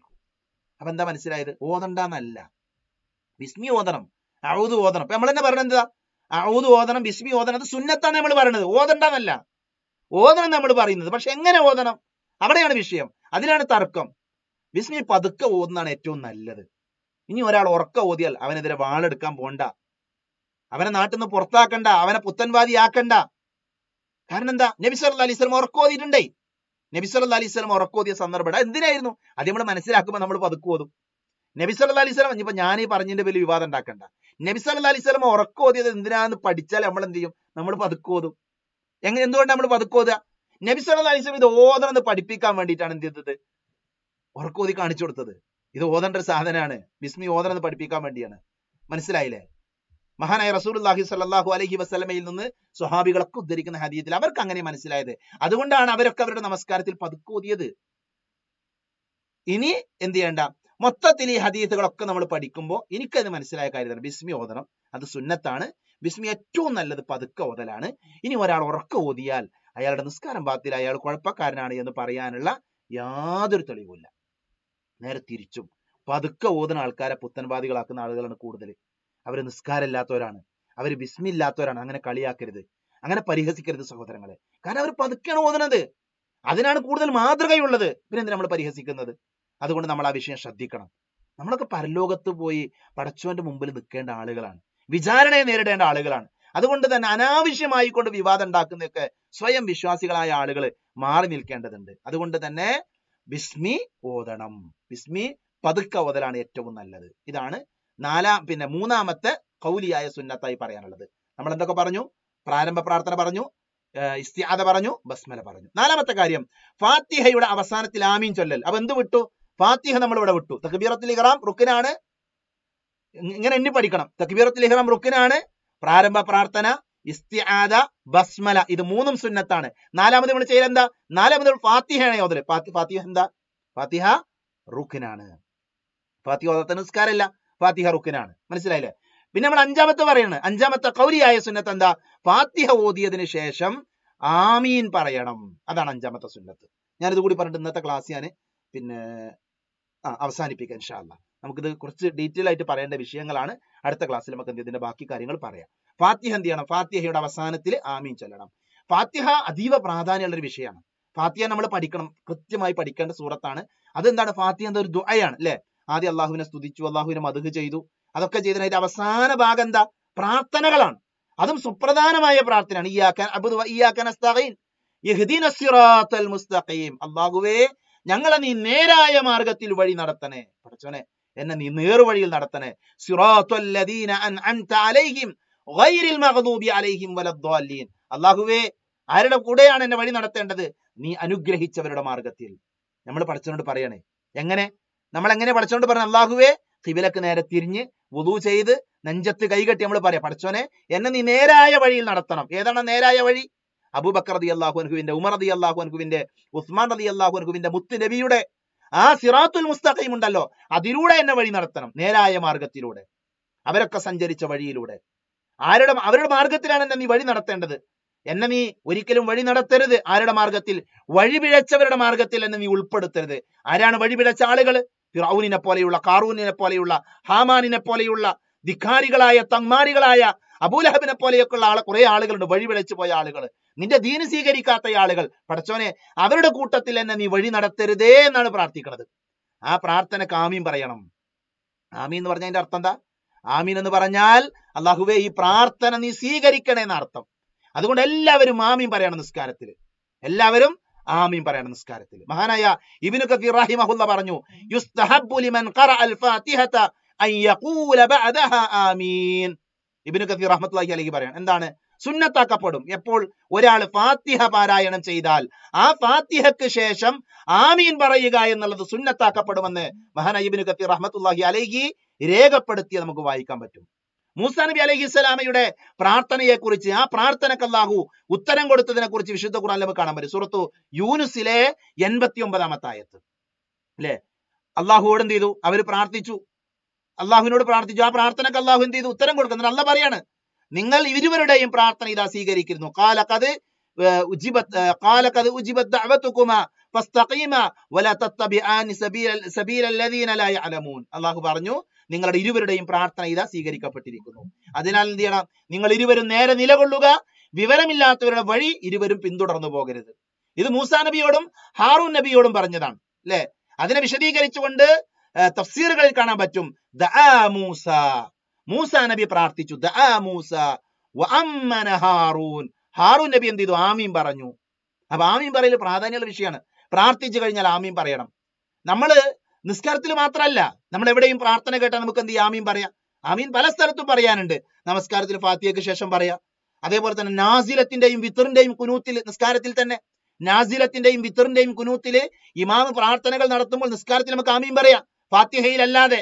അപ്പൊ എന്താ മനസ്സിലായത് ഓതണ്ടെന്നല്ല ബിസ്മി ഓതണം അഴുതു ഓതണം അപ്പൊ നമ്മൾ തന്നെ പറഞ്ഞത് എന്താ അഴുത് ഓതണം ബിസ്മി ഓതണം അത് സുന്നത്താണ് നമ്മൾ പറയുന്നത് ഓതണ്ടെന്നല്ല ഓതണം നമ്മൾ പറയുന്നത് പക്ഷെ എങ്ങനെ ഓതണം അവിടെയാണ് വിഷയം അതിലാണ് തർക്കം ബിസ്മി പതുക്കെ ഓതുന്നതാണ് ഏറ്റവും നല്ലത് ഇനി ഒരാൾ ഉറക്ക ഓതിയാൽ അവനെതിരെ വാളെടുക്കാൻ പോണ്ട അവനെ നാട്ടിൽ നിന്ന് പുറത്താക്കണ്ട അവനെ പുത്തൻവാദിയാക്കണ്ട കാരണം എന്താ നബി സല്ല അലൈഹി സ്വലം ഉറക്കോതിയിട്ടുണ്ടേ നബി സല്ല അലൈഹി സ്വലം ഉറക്കോതിയ സന്ദർഭം എന്തിനായിരുന്നു അത് നമ്മൾ മനസ്സിലാക്കുമ്പോൾ നമ്മൾ പതുക്കെ ഓതും നബി സല്ല അലൈഹി സ്വലം ഇപ്പൊ ഞാൻ ഈ പറഞ്ഞതിന്റെ വലിയ വിവാദം ഉണ്ടാക്കണ്ട നബി സല്ല അലൈഹി സ്വലം ഉറക്കോതിയത് എന്തിനാന്ന് പഠിച്ചാൽ നമ്മൾ എന്ത് ചെയ്യും നമ്മൾ പതുക്കെ ഓതും എങ്ങനെ എന്തുകൊണ്ട് നമ്മൾ പതുക്കോതുക നബിസ് നബി അലൈഹി സ്വലം ഇത് ഓതണം എന്ന് പഠിപ്പിക്കാൻ വേണ്ടിയിട്ടാണ് എന്ത് ചെയ്തത് ഉറക്കോതി കാണിച്ചു കൊടുത്തത് ഇത് ഓതേണ്ട ഒരു സാധനമാണ് ബിസ്മി ഓതണെന്ന് പഠിപ്പിക്കാൻ വേണ്ടിയാണ് മനസ്സിലായില്ലേ മഹാനായ റസൂൽഹി സല്ലാഹു അലഹി വസ്ലമയിൽ നിന്ന് സ്വഹാബികളൊക്കെ ഉദ്ധരിക്കുന്ന ഹദീത്തിൽ അവർക്ക് അങ്ങനെ മനസ്സിലായത് അതുകൊണ്ടാണ് അവരൊക്കെ അവരുടെ നമസ്കാരത്തിൽ പതുക്കോതിയത് ഇനി എന്ത് ചെയ്യണ്ട മൊത്തത്തിൽ ഈ ഹദീത്തുകളൊക്കെ നമ്മൾ പഠിക്കുമ്പോൾ എനിക്കത് മനസ്സിലായ കാര്യമാണ് ബിസ്മി ഓതണം അത് സുന്നത്താണ് ബിസ്മി ഏറ്റവും നല്ലത് പതുക്കെ ഓതലാണ് ഇനി ഒരാൾ ഉറക്ക ഓതിയാൽ അയാളുടെ നിസ്കാരം പാത്തിൽ അയാൾ കുഴപ്പക്കാരനാണ് എന്ന് പറയാനുള്ള യാതൊരു തെളിവുമില്ല നേരെ തിരിച്ചും പതുക്കെ ഓതുന്ന ആൾക്കാരെ പുത്തൻവാദികളാക്കുന്ന ആളുകളാണ് കൂടുതൽ അവർ നിസ്കാരമില്ലാത്തവരാണ് അവർ വിസ്മില്ലാത്തവരാണ് അങ്ങനെ കളിയാക്കരുത് അങ്ങനെ പരിഹസിക്കരുത് സഹോദരങ്ങളെ കാരണം അവർ പതുക്കെയാണ് ഓതുന്നത് അതിനാണ് കൂടുതൽ മാതൃകയുള്ളത് പിന്നെ എന്തിനാ നമ്മൾ പരിഹസിക്കുന്നത് അതുകൊണ്ട് നമ്മൾ ആ വിഷയം ശ്രദ്ധിക്കണം നമ്മളൊക്കെ പരലോകത്ത് പോയി പടച്ചവന്റെ മുമ്പിൽ നിൽക്കേണ്ട ആളുകളാണ് വിചാരണയെ നേരിടേണ്ട ആളുകളാണ് അതുകൊണ്ട് തന്നെ അനാവശ്യമായി കൊണ്ട് വിവാദം ഉണ്ടാക്കുന്നതൊക്കെ സ്വയം വിശ്വാസികളായ ആളുകൾ മാറി നിൽക്കേണ്ടതുണ്ട് അതുകൊണ്ട് തന്നെ ബിസ്മി ഓതണം ബിസ്മി പതുക്കെ ഓതലാണ് ഏറ്റവും നല്ലത് ഇതാണ് നാലാം പിന്നെ മൂന്നാമത്തെ കൗലിയായ സുന്നത്തായി പറയാനുള്ളത് നമ്മൾ എന്തൊക്കെ പറഞ്ഞു പ്രാരംഭ പ്രാർത്ഥന പറഞ്ഞു ഇസ്തിയാദ പറഞ്ഞു ബസ്മല പറഞ്ഞു നാലാമത്തെ കാര്യം ഫാത്തിഹയുടെ അവസാനത്തിൽ ആമീൻ ചൊല്ലൽ അപ്പൊ എന്ത് വിട്ടു ഫാത്തിഹ നമ്മൾ ഇവിടെ വിട്ടു തക്ബീറത്തുൽ ഇഹ്റാം റുക്കിനാണ് ഇങ്ങനെ എണ്ണി പഠിക്കണം തക്ബീറത്തുൽ ഇഹ്റാം റുക്കിനാണ് പ്രാരംഭ പ്രാർത്ഥന ഇസ്തിആദ ബസ്മല ഇത് മൂന്നും സുന്നത്താണ് നാലാമത് നമ്മൾ ചെയ്യൽ എന്താ നാലാമത് ഫാത്തിഹയാണ് ഓതല് ഫാത്തിഹ എന്താ ഫാത്തിഹ റുഖിനാണ് ഫാത്തിഹ ഓതാത്ത നിസ്കാരമല്ല ഫാത്തിഹ റുഖിനാണ് മനസ്സിലായില്ലേ പിന്നെ നമ്മൾ അഞ്ചാമത്തെ പറയാണ് അഞ്ചാമത്തെ കൗരിയായ സുന്നത്ത് എന്താ ഫാത്തിഹ ഓതിയതിനു ശേഷം ആമീൻ പറയണം അതാണ് അഞ്ചാമത്തെ സുന്നത്ത് ഞാനിത് കൂടി പറഞ്ഞിട്ട് ഇന്നത്തെ ക്ലാസ് ഞാൻ പിന്നെ ആ അവസാനിപ്പിക്കാം ഇൻഷാല്ല നമുക്കിത് കുറച്ച് ഡീറ്റെയിൽ ആയിട്ട് പറയേണ്ട വിഷയങ്ങളാണ് അടുത്ത ക്ലാസ്സിൽ നമുക്ക് ഇതിന്റെ ബാക്കി കാര്യങ്ങൾ പറയാം ഫാത്തിഹ എന്ത് ചെയ്യണം ഫാത്തിഹയുടെ അവസാനത്തിൽ ആമീൻ ചൊല്ലണം ഫാത്തിഹ അതീവ പ്രാധാന്യമുള്ള ഒരു വിഷയമാണ് ഫാത്തിഹ നമ്മൾ പഠിക്കണം കൃത്യമായി പഠിക്കേണ്ട സൂറത്താണ് അതെന്താണ് ഫാത്തിഹ എന്താ ഒരു ദുആയാണ് അല്ലെ ആദ്യം അള്ളാഹുവിനെ സ്തുതിച്ചു അള്ളാഹുവിനെ മധുഹ് ചെയ്തു അതൊക്കെ ചെയ്തതിന് അതിന്റെ അവസാന ഭാഗം എന്താ പ്രാർത്ഥനകളാണ് അതും സുപ്രധാനമായ പ്രാർത്ഥനയാണ് ഇയാക്കാൻ ഇയാക്കാൻ മുസ്തഖീം അള്ളാഹുവേ ഞങ്ങളെ നീ നേരായ മാർഗത്തിൽ വഴി നടത്തണേ പഠിച്ചോനെ എന്നെ നീ നേർവഴിയിൽ നടത്തണേ സിറാത്തുല്ലദീന അൻഅംത അലൈഹിം അലൈഹിം അള്ളാഹുവേ ആരുടെ കൂടെയാണ് എന്നെ വഴി നടത്തേണ്ടത് നീ അനുഗ്രഹിച്ചവരുടെ മാർഗത്തിൽ നമ്മൾ പഠിച്ചോണ്ട് പറയണേ എങ്ങനെ നമ്മൾ എങ്ങനെ പഠിച്ചോണ്ട് പറഞ്ഞു അള്ളാഹുവേ കിബിലക്ക് നേരെ തിരിഞ്ഞ് വുതു ചെയ്ത് നെഞ്ചത്ത് കൈകെട്ടി നമ്മൾ പറയാം പഠിച്ചോനെ എന്നെ നീ നേരായ വഴിയിൽ നടത്തണം ഏതാണ് നേരായ വഴി അബൂബക്കർ റതി അള്ളാഹു അൻഹുവിന്റെ ഉമർ റതി അള്ളാഹു അൻഹുവിന്റെ ഉസ്മാൻ റതി അള്ളാഹു അൻഹുവിന്റെ മുത്ത് നബിയുടെ ആ സിറാത്തുൽ മുസ്തഖീം ഉണ്ടല്ലോ അതിലൂടെ എന്നെ വഴി നടത്തണം നേരായ മാർഗത്തിലൂടെ അവരൊക്കെ സഞ്ചരിച്ച വഴിയിലൂടെ ആരുടെ അവരുടെ മാർഗത്തിലാണ് എന്നെ നീ വഴി നടത്തേണ്ടത് എന്നെ നീ ഒരിക്കലും വഴി നടത്തരുത് ആരുടെ മാർഗത്തിൽ വഴിപിഴച്ചവരുടെ മാർഗത്തിൽ എന്നെ നീ ഉൾപ്പെടുത്തരുത് ആരാണ് വഴിപിഴച്ച ആളുകൾ ഫിറൌനിനെ പോലെയുള്ള കാറൂനിനെ പോലെയുള്ള ഹാമാനിനെ പോലെയുള്ള ധിഖാരികളായ തങ്മാരികളായ അബൂലഹബിനെ പോലെയൊക്കെയുള്ള ആളെ കുറെ ആളുകളുണ്ട് വഴിപിഴച്ചു പോയ ആളുകൾ നിന്റെ ദീന് സ്വീകരിക്കാത്ത ആളുകൾ പടച്ചോനെ അവരുടെ കൂട്ടത്തിൽ എന്നെ നീ വഴി നടത്തരുതേ എന്നാണ് പ്രാർത്ഥിക്കുന്നത് ആ പ്രാർത്ഥന കാമ്യം പറയണം ആമി എന്ന് പറഞ്ഞതിന്റെ അർത്ഥം എന്താ ആമീൻ എന്ന് പറഞ്ഞാൽ അള്ളാഹുവെ ഈ പ്രാർത്ഥന നീ സ്വീകരിക്കണേ എന്നർത്ഥം അതുകൊണ്ട് എല്ലാവരും ആമീൻ പറയണം നിസ്കാരത്തിൽ എല്ലാവരും ആമീൻ പറയണം നിസ്കാരത്തിൽ മഹാനായ ഇബിനു കഫീർ റഹിമഹുല്ല പറഞ്ഞു യുസ്തഹബ്ബു ലിമൻ ഖറഅ അൽ ഫാത്തിഹത അൻ യഖൂല ബഅദഹ ആമീൻ ഇബ്നു കഫീർ റഹ്മത്തുള്ളാഹി അലൈഹി പറയണം എന്താണ് സുന്നത്താക്കപ്പെടും എപ്പോൾ ഒരാൾ ഫാത്തിഹ പാരായണം ചെയ്താൽ ആ ഫാത്തിഹക്ക് ശേഷം ആമീൻ പറയുക എന്നുള്ളത് സുന്നത്താക്കപ്പെടുമെന്ന് മഹാനയിബിന് കത്തി റഹ്മത്തുല്ലാഹി അലൈഹി രേഖപ്പെടുത്തിയത് നമുക്ക് വായിക്കാൻ പറ്റും മൂസാ നബി അലൈഹി ഇസ്ലാമയുടെ പ്രാർത്ഥനയെക്കുറിച്ച് ആ പ്രാർത്ഥനക്ക് അള്ളാഹു ഉത്തരം കൊടുത്തതിനെ കുറിച്ച് വിശുദ്ധ ഖുർആൻ നമുക്ക് കാണാൻ പറ്റും സുഹൃത്തു യൂനുസിലെ എൺപത്തി ഒമ്പതാമത്തായത്ത് അല്ലെ അള്ളാഹു എന്ത് ചെയ്തു അവർ പ്രാർത്ഥിച്ചു അള്ളാഹുവിനോട് പ്രാർത്ഥിച്ചു ആ പ്രാർത്ഥനക്ക് അള്ളാഹു എന്ത് ചെയ്തു ഉത്തരം കൊടുക്കുന്നത് അല്ല പറയാണ് നിങ്ങൾ ഇരുവരുടെയും പ്രാർത്ഥന ഇതാ സ്വീകരിക്കുന്നു കാലക്കത് അള്ളാഹു പറഞ്ഞു നിങ്ങളുടെ ഇരുവരുടെയും പ്രാർത്ഥന ഇതാ സ്വീകരിക്കപ്പെട്ടിരിക്കുന്നു അതിനാൽ എന്ത് ചെയ്യണം നിങ്ങൾ ഇരുവരും നേരെ നിലകൊള്ളുക വിവരമില്ലാത്തവരുടെ വഴി ഇരുവരും പിന്തുടർന്നു പോകരുത് ഇത് മൂസാ നബിയോടും ഹാറൂൻ നബിയോടും പറഞ്ഞതാണ് അല്ലെ അതിനെ വിശദീകരിച്ചുകൊണ്ട് തഫ്സീറുകളിൽ കാണാൻ പറ്റും മൂസ മൂസ നബി പ്രാർത്ഥിച്ചു മൂസ ഹാറൂൻ ഹാറൂൻ നബി എന്ത് ചെയ്തു ആമീൻ പറഞ്ഞു അപ്പൊ ആമീൻ പറയൽ പ്രാധാന്യമുള്ള വിഷയമാണ് പ്രാർത്ഥിച്ചു കഴിഞ്ഞാൽ ആമീൻ പറയണം നമ്മൾ നിസ്കാരത്തിൽ മാത്രമല്ല നമ്മൾ എവിടെയും പ്രാർത്ഥന കേട്ടാൽ നമുക്ക് എന്ത് ആമീൻ പറയാം ആമീൻ പല സ്ഥലത്തും പറയാനുണ്ട് നമസ്കാരത്തിൽ ഫാത്തിയക്ക് ശേഷം പറയാം അതേപോലെ തന്നെ നാസിലത്തിന്റെയും വിത്തറിന്റെയും കുനൂത്തിൽ നിസ്കാരത്തിൽ തന്നെ നാസിലത്തിന്റെയും വിത്തറിന്റെയും കുനൂത്തിൽ ഇമാമ് പ്രാർത്ഥനകൾ നടത്തുമ്പോൾ നിസ്കാരത്തിൽ നമുക്ക് ആമീൻ പറയാം ഫാത്തിഹയിൽ അല്ലാതെ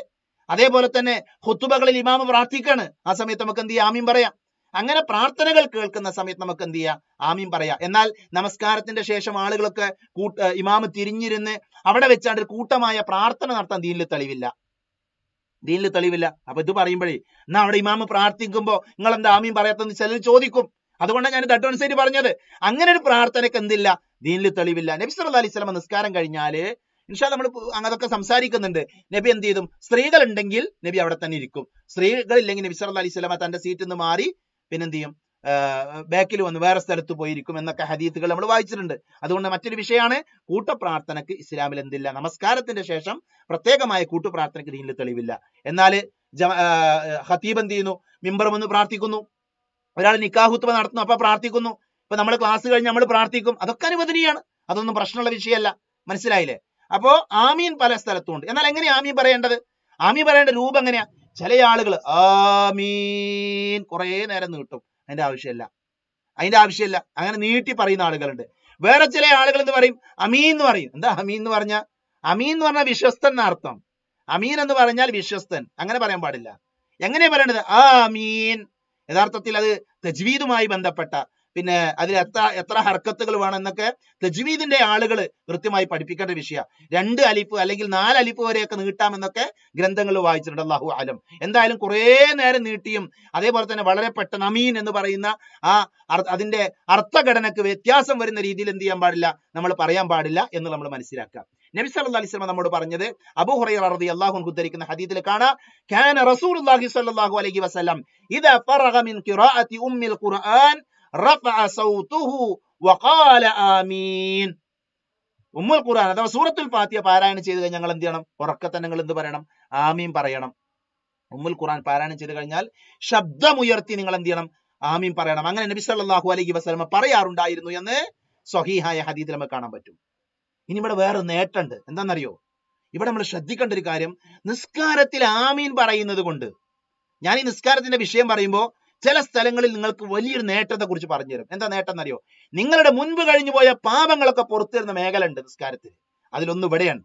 അതേപോലെ തന്നെ ഹുത്തുബകളിൽ ഇമാമ് പ്രാർത്ഥിക്കാണ് ആ സമയത്ത് നമുക്ക് എന്ത് ചെയ്യാം ആമീൻ പറയാം അങ്ങനെ പ്രാർത്ഥനകൾ കേൾക്കുന്ന സമയത്ത് നമുക്ക് എന്ത് ചെയ്യാം ആമീൻ പറയാം എന്നാൽ നമസ്കാരത്തിന്റെ ശേഷം ആളുകളൊക്കെ കൂട്ട ഇമാമ് തിരിഞ്ഞിരുന്ന് അവിടെ വെച്ചാണ്ട് ഒരു കൂട്ടമായ പ്രാർത്ഥന നടത്താൻ ദീനിൽ തെളിവില്ല ദീനിൽ തെളിവില്ല അപ്പൊ ഇത് പറയുമ്പോഴേ എന്നാ അവിടെ ഇമാമ് പ്രാർത്ഥിക്കുമ്പോൾ നിങ്ങൾ എന്താ ആമീൻ പറയാത്തെന്ന് ചിലർ ചോദിക്കും അതുകൊണ്ടാണ് ഞാൻ അഡ്വാൻസ് ആയിട്ട് പറഞ്ഞത് അങ്ങനെ ഒരു പ്രാർത്ഥനയ്ക്ക് എന്തില്ല ദീനിൽ തെളിവില്ല നബി സല്ലല്ലാഹു അലൈഹി വസല്ലം നിസ്കാരം കഴിഞ്ഞാല് ഇൻഷാ നമ്മൾ അതൊക്കെ സംസാരിക്കുന്നുണ്ട് നബി എന്ത് ചെയ്തു സ്ത്രീകൾ ഉണ്ടെങ്കിൽ നബി അവിടെ തന്നെ ഇരിക്കും സ്ത്രീകൾ ഇല്ലെങ്കിൽ നബി സല്ലല്ലാഹു അലൈഹി വസല്ലം തന്റെ സീറ്റിൽ നിന്ന് മാറി പിന്നെന്ത് ചെയ്യും ബാക്കിൽ വന്ന് വേറെ സ്ഥലത്ത് പോയിരിക്കും എന്നൊക്കെ ഹദീത്തുകൾ നമ്മൾ വായിച്ചിട്ടുണ്ട് അതുകൊണ്ട് മറ്റൊരു വിഷയമാണ് കൂട്ടപ്രാർത്ഥനക്ക് ഇസ്ലാമിൽ എന്തില്ല നമസ്കാരത്തിന്റെ ശേഷം പ്രത്യേകമായ കൂട്ടുപ്രാർത്ഥനക്ക് ദീനിൽ തെളിവില്ല എന്നാൽ ഹതീബ് എന്ത് ചെയ്യുന്നു മിമ്പർ വന്ന് പ്രാർത്ഥിക്കുന്നു ഒരാൾ നിക്കാഹുത്വ നടത്തുന്നു അപ്പൊ പ്രാർത്ഥിക്കുന്നു ഇപ്പൊ നമ്മൾ ക്ലാസ് കഴിഞ്ഞ് നമ്മൾ പ്രാർത്ഥിക്കും അതൊക്കെ അനുവദനീയാണ് അതൊന്നും പ്രശ്നമുള്ള വിഷയമല്ല മനസ്സിലായില്ലേ അപ്പോ ആമീൻ പല സ്ഥലത്തുണ്ട് എന്നാൽ എങ്ങനെയാണ് ആമീൻ പറയേണ്ടത് ആമീൻ പറയേണ്ട രൂപം എങ്ങനെയാ ചില ആളുകൾ ആമീൻ കുറേ നേരം നീട്ടും അതിന്റെ ആവശ്യമില്ല അതിന്റെ ആവശ്യമില്ല അങ്ങനെ നീട്ടി പറയുന്ന ആളുകളുണ്ട് വേറെ ചില ആളുകൾ എന്ന് പറയും അമീൻ എന്ന് പറയും എന്താ അമീൻ എന്ന് പറഞ്ഞ അമീൻ എന്ന് പറഞ്ഞാൽ വിശ്വസ്തൻ എന്നർത്ഥം അമീൻ എന്ന് പറഞ്ഞാൽ വിശ്വസ്തൻ അങ്ങനെ പറയാൻ പാടില്ല എങ്ങനെയാ പറയേണ്ടത് ആ അമീൻ യഥാർത്ഥത്തിൽ അത് തജ്വീദുമായി ബന്ധപ്പെട്ട പിന്നെ അതിൽ എത്ര എത്ര ഹർക്കത്തുകൾ വേണം എന്നൊക്കെ തജ്വീദിന്റെ ആളുകൾ കൃത്യമായി പഠിപ്പിക്കേണ്ട വിഷയ രണ്ട് അലിപ്പ് അല്ലെങ്കിൽ നാല് അലിപ്പ് വരെയൊക്കെ നീട്ടാമെന്നൊക്കെ ഗ്രന്ഥങ്ങൾ വായിച്ചിട്ടുണ്ട് അള്ളാഹു ആലം എന്തായാലും കുറേ നേരം നീട്ടിയും അതേപോലെ തന്നെ വളരെ പെട്ടെന്ന് അമീൻ എന്ന് പറയുന്ന ആ അതിന്റെ അർത്ഥഘടനക്ക് വ്യത്യാസം വരുന്ന രീതിയിൽ എന്ത് ചെയ്യാൻ പാടില്ല നമ്മൾ പറയാൻ പാടില്ല എന്ന് നമ്മൾ മനസ്സിലാക്കാം നബി സല്ലല്ലാഹു അലൈഹി വസല്ലം നമ്മോട് പറഞ്ഞത് അബൂ ഹുറൈറ റളിയല്ലാഹു അൻഹു ഉദ്ധരിക്കുന്ന ഹദീസിൽ കാണാം കാന റസൂലുള്ളാഹി സ്വല്ലല്ലാഹു അലൈഹി വസല്ലം ഇദാ ഫറഗ മിൻ ഖിറാഅത്തി ഉമ്മിൽ ഖുർആൻ റഫഅ സൗതുഹു വഖാല ആമീൻ ഉമ്മുൽ ഖുർആൻ അഥവാ സൂറത്തുൽ ഫാത്തിഹ പാരായണം ചെയ്ത് കഴിഞ്ഞാൽ ഞങ്ങൾ എന്ത് ചെയ്യണം ഉറക്കത്തെ നിങ്ങൾ എന്ത് പറയണം ആമീൻ പറയണം ഉമ്മുൽ ഖുർആൻ പാരായണം ചെയ്ത് കഴിഞ്ഞാൽ ശബ്ദമുയർത്തി നിങ്ങൾ എന്ത് ചെയ്യണം ആമീൻ പറയണം അങ്ങനെ നബി സല്ലല്ലാഹു അലൈഹി വസല്ലമ പറയാറുണ്ടായിരുന്നു എന്ന് സ്വഹീഹായ ഹദീദിൽ നമുക്ക് കാണാൻ പറ്റും ഇനി ഇവിടെ വേറെ നേട്ടമുണ്ട് എന്താണെന്നറിയോ ഇവിടെ നമ്മൾ ശ്രദ്ധിക്കേണ്ട ഒരു കാര്യം നിസ്കാരത്തിൽ ആമീൻ പറയുന്നത് കൊണ്ട് ഞാൻ ഈ നിസ്കാരത്തിന്റെ വിഷയം പറയുമ്പോൾ ചില സ്ഥലങ്ങളിൽ നിങ്ങൾക്ക് വലിയൊരു നേട്ടത്തെ കുറിച്ച് പറഞ്ഞു തരും എന്താ നേട്ടം എന്നറിയോ നിങ്ങളുടെ മുൻപ് കഴിഞ്ഞു പോയ പാപങ്ങളൊക്കെ പുറത്തുവരുന്ന മേഖല ഉണ്ട് നിസ്കാരത്തിൽ അതിലൊന്ന് ഇവിടെയാണ്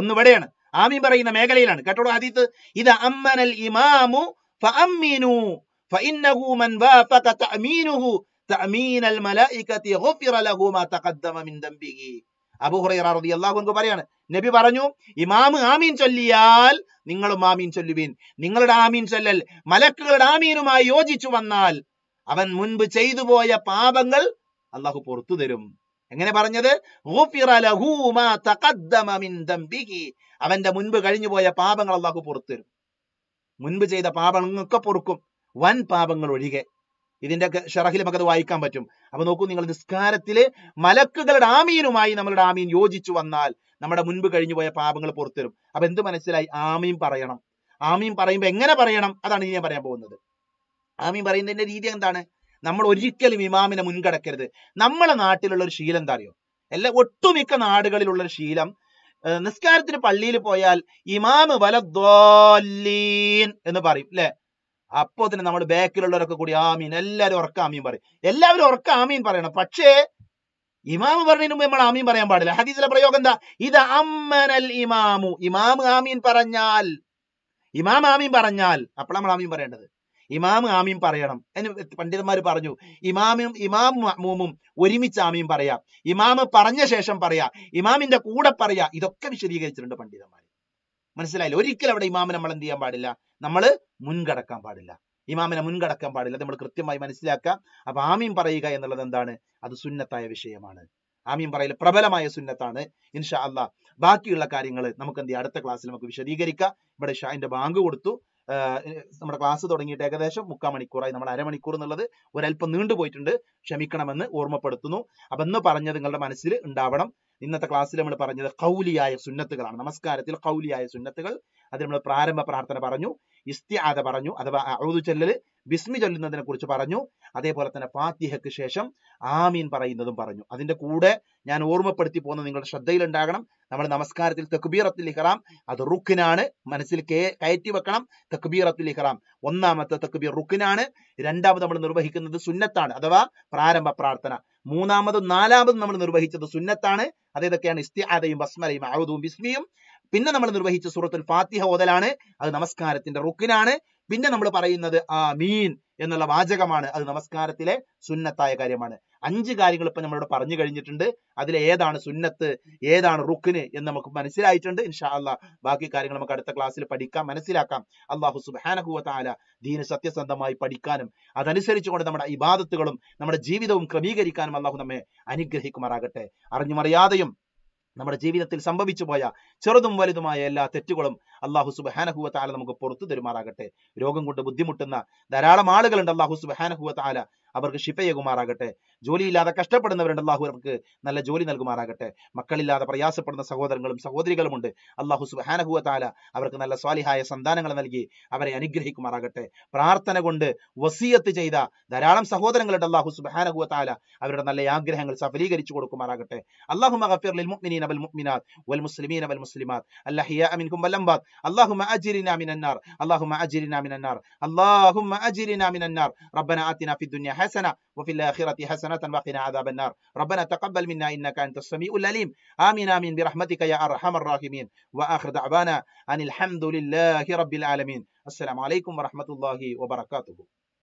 ഒന്ന് ഇവിടെയാണ് ആമി പറയുന്ന മേഖലയിലാണ് കേട്ടോ ആദ്യത്ത് ഇത് അമ്മനൽ ഇമാമു ഫഅമ്മിനു ഫഇന്നഹു മൻ വാഫഖ തഅമീനുഹു തഅമീനൽ മലായികതി ഗുഫിറ ലഹു മാ തഖദ്ദമ മിൻ ദംബിഹി അബുഹുറൈറതി അള്ളാഹുൻക്ക് പറയാണ് നബി പറഞ്ഞു ഇമാമ് ആമീൻ ചൊല്ലിയാൽ നിങ്ങളും ആമീൻ ചൊല്ലുവീൻ നിങ്ങളുടെ ആമീൻ ചൊല്ലൽ മലക്കുകളുടെ ആമീനുമായി യോജിച്ചു വന്നാൽ അവൻ മുൻപ് ചെയ്തു പോയ പാപങ്ങൾ അള്ളാഹു പുറത്തു തരും എങ്ങനെ പറഞ്ഞത് അവന്റെ മുൻപ് കഴിഞ്ഞു പോയ പാപങ്ങൾ അള്ളാഹു പുറത്തു തരും മുൻപ് ചെയ്ത പാപങ്ങളൊക്കെ പൊറുക്കും വൻ പാപങ്ങൾ ഒഴികെ ഇതിന്റെ ഷറഹിൽ നമുക്ക് അത് വായിക്കാൻ പറ്റും അപ്പൊ നോക്കൂ നിങ്ങൾ നിസ്കാരത്തില് മലക്കുകളുടെ ആമീനുമായി നമ്മളുടെ ആമീൻ യോജിച്ചു വന്നാൽ നമ്മുടെ മുൻപ് കഴിഞ്ഞു പോയ പാപങ്ങൾ പുറത്തുവരും അപ്പൊ എന്ത് മനസ്സിലായി ആമീൻ പറയണം ആമീൻ പറയുമ്പോൾ എങ്ങനെ പറയണം അതാണ് ഇനി ഞാൻ പറയാൻ പോകുന്നത് ആമീൻ പറയുന്നതിന്റെ രീതി എന്താണ് നമ്മൾ ഒരിക്കലും ഇമാമിനെ മുൻകടക്കരുത് നമ്മളെ നാട്ടിലുള്ള ഒരു ശീലം എന്താ അറിയോ അല്ല ഒട്ടുമിക്ക നാടുകളിലുള്ള ഒരു ശീലം നിസ്കാരത്തിന് പള്ളിയിൽ പോയാൽ ഇമാമ് വല എന്ന് പറയും അല്ലേ അപ്പോ തന്നെ നമ്മൾ ബാക്കിലുള്ളവരൊക്കെ കൂടി ആമീൻ എല്ലാവരും ഉറക്ക ആമീൻ പറയും എല്ലാവരും ഉറക്ക ആമീൻ പറയണം പക്ഷേ ഇമാമ് പറഞ്ഞതിന് മുമ്പ് നമ്മൾ ആമീൻ പറയാൻ പാടില്ല ഹദീസിലെ പ്രയോഗം എന്താ ഇത് അമ്മനൽ ഇമാമു ഇമാമ് ആമീൻ പറഞ്ഞാൽ ഇമാം ആമീൻ പറഞ്ഞാൽ അപ്പോൾ നമ്മൾ ആമീൻ പറയേണ്ടത് ഇമാം ആമീൻ പറയണം എന്ന് പണ്ഡിതന്മാർ പറഞ്ഞു ഇമാമും ഇമാം മൂമും ഒരുമിച്ച് ആമീൻ പറയാം ഇമാമ് പറഞ്ഞ ശേഷം പറയാ ഇമാമിന്റെ കൂടെ പറയാ ഇതൊക്കെ വിശദീകരിച്ചിട്ടുണ്ട് പണ്ഡിതന്മാർ മനസ്സിലായില്ല ഒരിക്കലും അവിടെ ഇമാമ് നമ്മൾ എന്ത് ചെയ്യാൻ പാടില്ല നമ്മൾ മുൻകടക്കാൻ പാടില്ല ഇമാമിനെ മുൻകടക്കാൻ പാടില്ല നമ്മൾ കൃത്യമായി മനസ്സിലാക്കാം അപ്പൊ ആമീം പറയുക എന്നുള്ളത് എന്താണ് അത് സുന്നത്തായ വിഷയമാണ് ആമീൻ പറയൽ പ്രബലമായ സുന്നത്താണ് ഇൻഷാ അല്ല ബാക്കിയുള്ള കാര്യങ്ങൾ നമുക്ക് എന്ത് അടുത്ത ക്ലാസ്സിൽ നമുക്ക് വിശദീകരിക്കാം ഇവിടെ ഷാൻ്റെ ബാങ്ക് കൊടുത്തു നമ്മുടെ ക്ലാസ് തുടങ്ങിയിട്ട് ഏകദേശം മുക്കാൽ മണിക്കൂറായി നമ്മൾ അരമണിക്കൂർ എന്നുള്ളത് ഒരല്പം നീണ്ടുപോയിട്ടുണ്ട് ക്ഷമിക്കണമെന്ന് ഓർമ്മപ്പെടുത്തുന്നു അപ്പൊ എന്ന് പറഞ്ഞത് നിങ്ങളുടെ മനസ്സിൽ ഉണ്ടാവണം ഇന്നത്തെ ക്ലാസ്സിൽ നമ്മൾ പറഞ്ഞത് കൗലിയായ സുന്നത്തുകളാണ് നമസ്കാരത്തിൽ കൗലിയായ സുന്നത്തുകൾ അത് നമ്മൾ പ്രാരംഭ പ്രാർത്ഥന പറഞ്ഞു ഇസ്തിയാദ പറഞ്ഞു അഥവാ അഴുതു ചൊല്ലൽ ബിസ്മി ചൊല്ലുന്നതിനെ കുറിച്ച് പറഞ്ഞു അതേപോലെ തന്നെ ഫാത്തിഹയ്ക്ക് ശേഷം ആമീൻ പറയുന്നതും പറഞ്ഞു അതിന്റെ കൂടെ ഞാൻ ഓർമ്മപ്പെടുത്തി പോകുന്നത് നിങ്ങളുടെ ശ്രദ്ധയിലുണ്ടാകണം നമ്മൾ നമസ്കാരത്തിൽ തക്ബീറത്തുൽ ഇഹ്റാം അത് റുഖിനാണ് മനസ്സിൽ കയറ്റി വെക്കണം തക്ബീറത്തുൽ ഇഹ്റാം ഒന്നാമത്തെ തക്ബീർ റുഖിനാണ് രണ്ടാമത് നമ്മൾ നിർവഹിക്കുന്നത് സുന്നത്താണ് അഥവാ പ്രാരംഭ പ്രാർത്ഥന മൂന്നാമതും നാലാമതും നമ്മൾ നിർവഹിച്ചത് സുന്നത്താണ് അതേതൊക്കെയാണ് ഇസ്തിഹാദയും ബസ്മലയും അഴുതും ബിസ്മിയും പിന്നെ നമ്മൾ നിർവഹിച്ച സൂറത്തുൽ ഫാത്തിഹ ഓതലാണ് അത് നമസ്കാരത്തിന്റെ റുക്കിനാണ് പിന്നെ നമ്മൾ പറയുന്നത് ആ മീൻ എന്നുള്ള വാചകമാണ് അത് നമസ്കാരത്തിലെ സുന്നത്തായ കാര്യമാണ് അഞ്ച് കാര്യങ്ങൾ ഇപ്പൊ നമ്മളോട് പറഞ്ഞു കഴിഞ്ഞിട്ടുണ്ട് അതിൽ ഏതാണ് സുന്നത്ത് ഏതാണ് റുക്കിന് എന്ന് നമുക്ക് മനസ്സിലായിട്ടുണ്ട് ഇൻഷാ അള്ളാഹ് ബാക്കി കാര്യങ്ങൾ നമുക്ക് അടുത്ത ക്ലാസ്സിൽ പഠിക്കാം മനസ്സിലാക്കാം അള്ളാഹു സുബാനഹുല ദീന സത്യസന്ധമായി പഠിക്കാനും അതനുസരിച്ചുകൊണ്ട് നമ്മുടെ ഇബാദത്തുകളും നമ്മുടെ ജീവിതവും ക്രമീകരിക്കാനും അള്ളാഹു നമ്മെ അനുഗ്രഹിക്കുമാറാകട്ടെ അറിഞ്ഞുമറിയാതെയും നമ്മുടെ ജീവിതത്തിൽ സംഭവിച്ചു പോയ ചെറുതും വലുതുമായ എല്ലാ തെറ്റുകളും അള്ളാഹു സുബഹാനഹുവ നമുക്ക് പുറത്തു തരുമാറാകട്ടെ രോഗം കൊണ്ട് ബുദ്ധിമുട്ടുന്ന ധാരാളം ആളുകളുണ്ട് അള്ളാഹു സുബഹാനഹുവ അവർക്ക് ഷിഫയകുമാറാകട്ടെ ജോലിയില്ലാതെ കഷ്ടപ്പെടുന്നവരുണ്ട് അള്ളാഹു അവർക്ക് നല്ല ജോലി നൽകുമാറാകട്ടെ മക്കളില്ലാതെ പ്രയാസപ്പെടുന്ന സഹോദരങ്ങളും സഹോദരികളും ഉണ്ട് അള്ളാഹു സുബാനഹുവ താല അവർക്ക് നല്ല സ്വാലിഹായ സന്താനങ്ങൾ നൽകി അവരെ അനുഗ്രഹിക്കുമാറാകട്ടെ പ്രാർത്ഥന കൊണ്ട് വസീയത്ത് ചെയ്ത ധാരാളം സഹോദരങ്ങളുണ്ട് അള്ളാഹു സുബാനഹുവ താല അവരുടെ നല്ല ആഗ്രഹങ്ങൾ സഫലീകരിച്ചു കൊടുക്കുമാറാകട്ടെ അള്ളാഹു അള്ളാഹു അള്ളാഹു الأحياء ربنا آتنا في الدنيا حسنة وفي الآخرة حسنة وقنا عذاب النار ربنا تقبل منا إنك أنت السميع العليم آمين آمين برحمتك يا أرحم الراحمين وآخر دعوانا أن الحمد لله رب العالمين السلام عليكم ورحمة الله وبركاته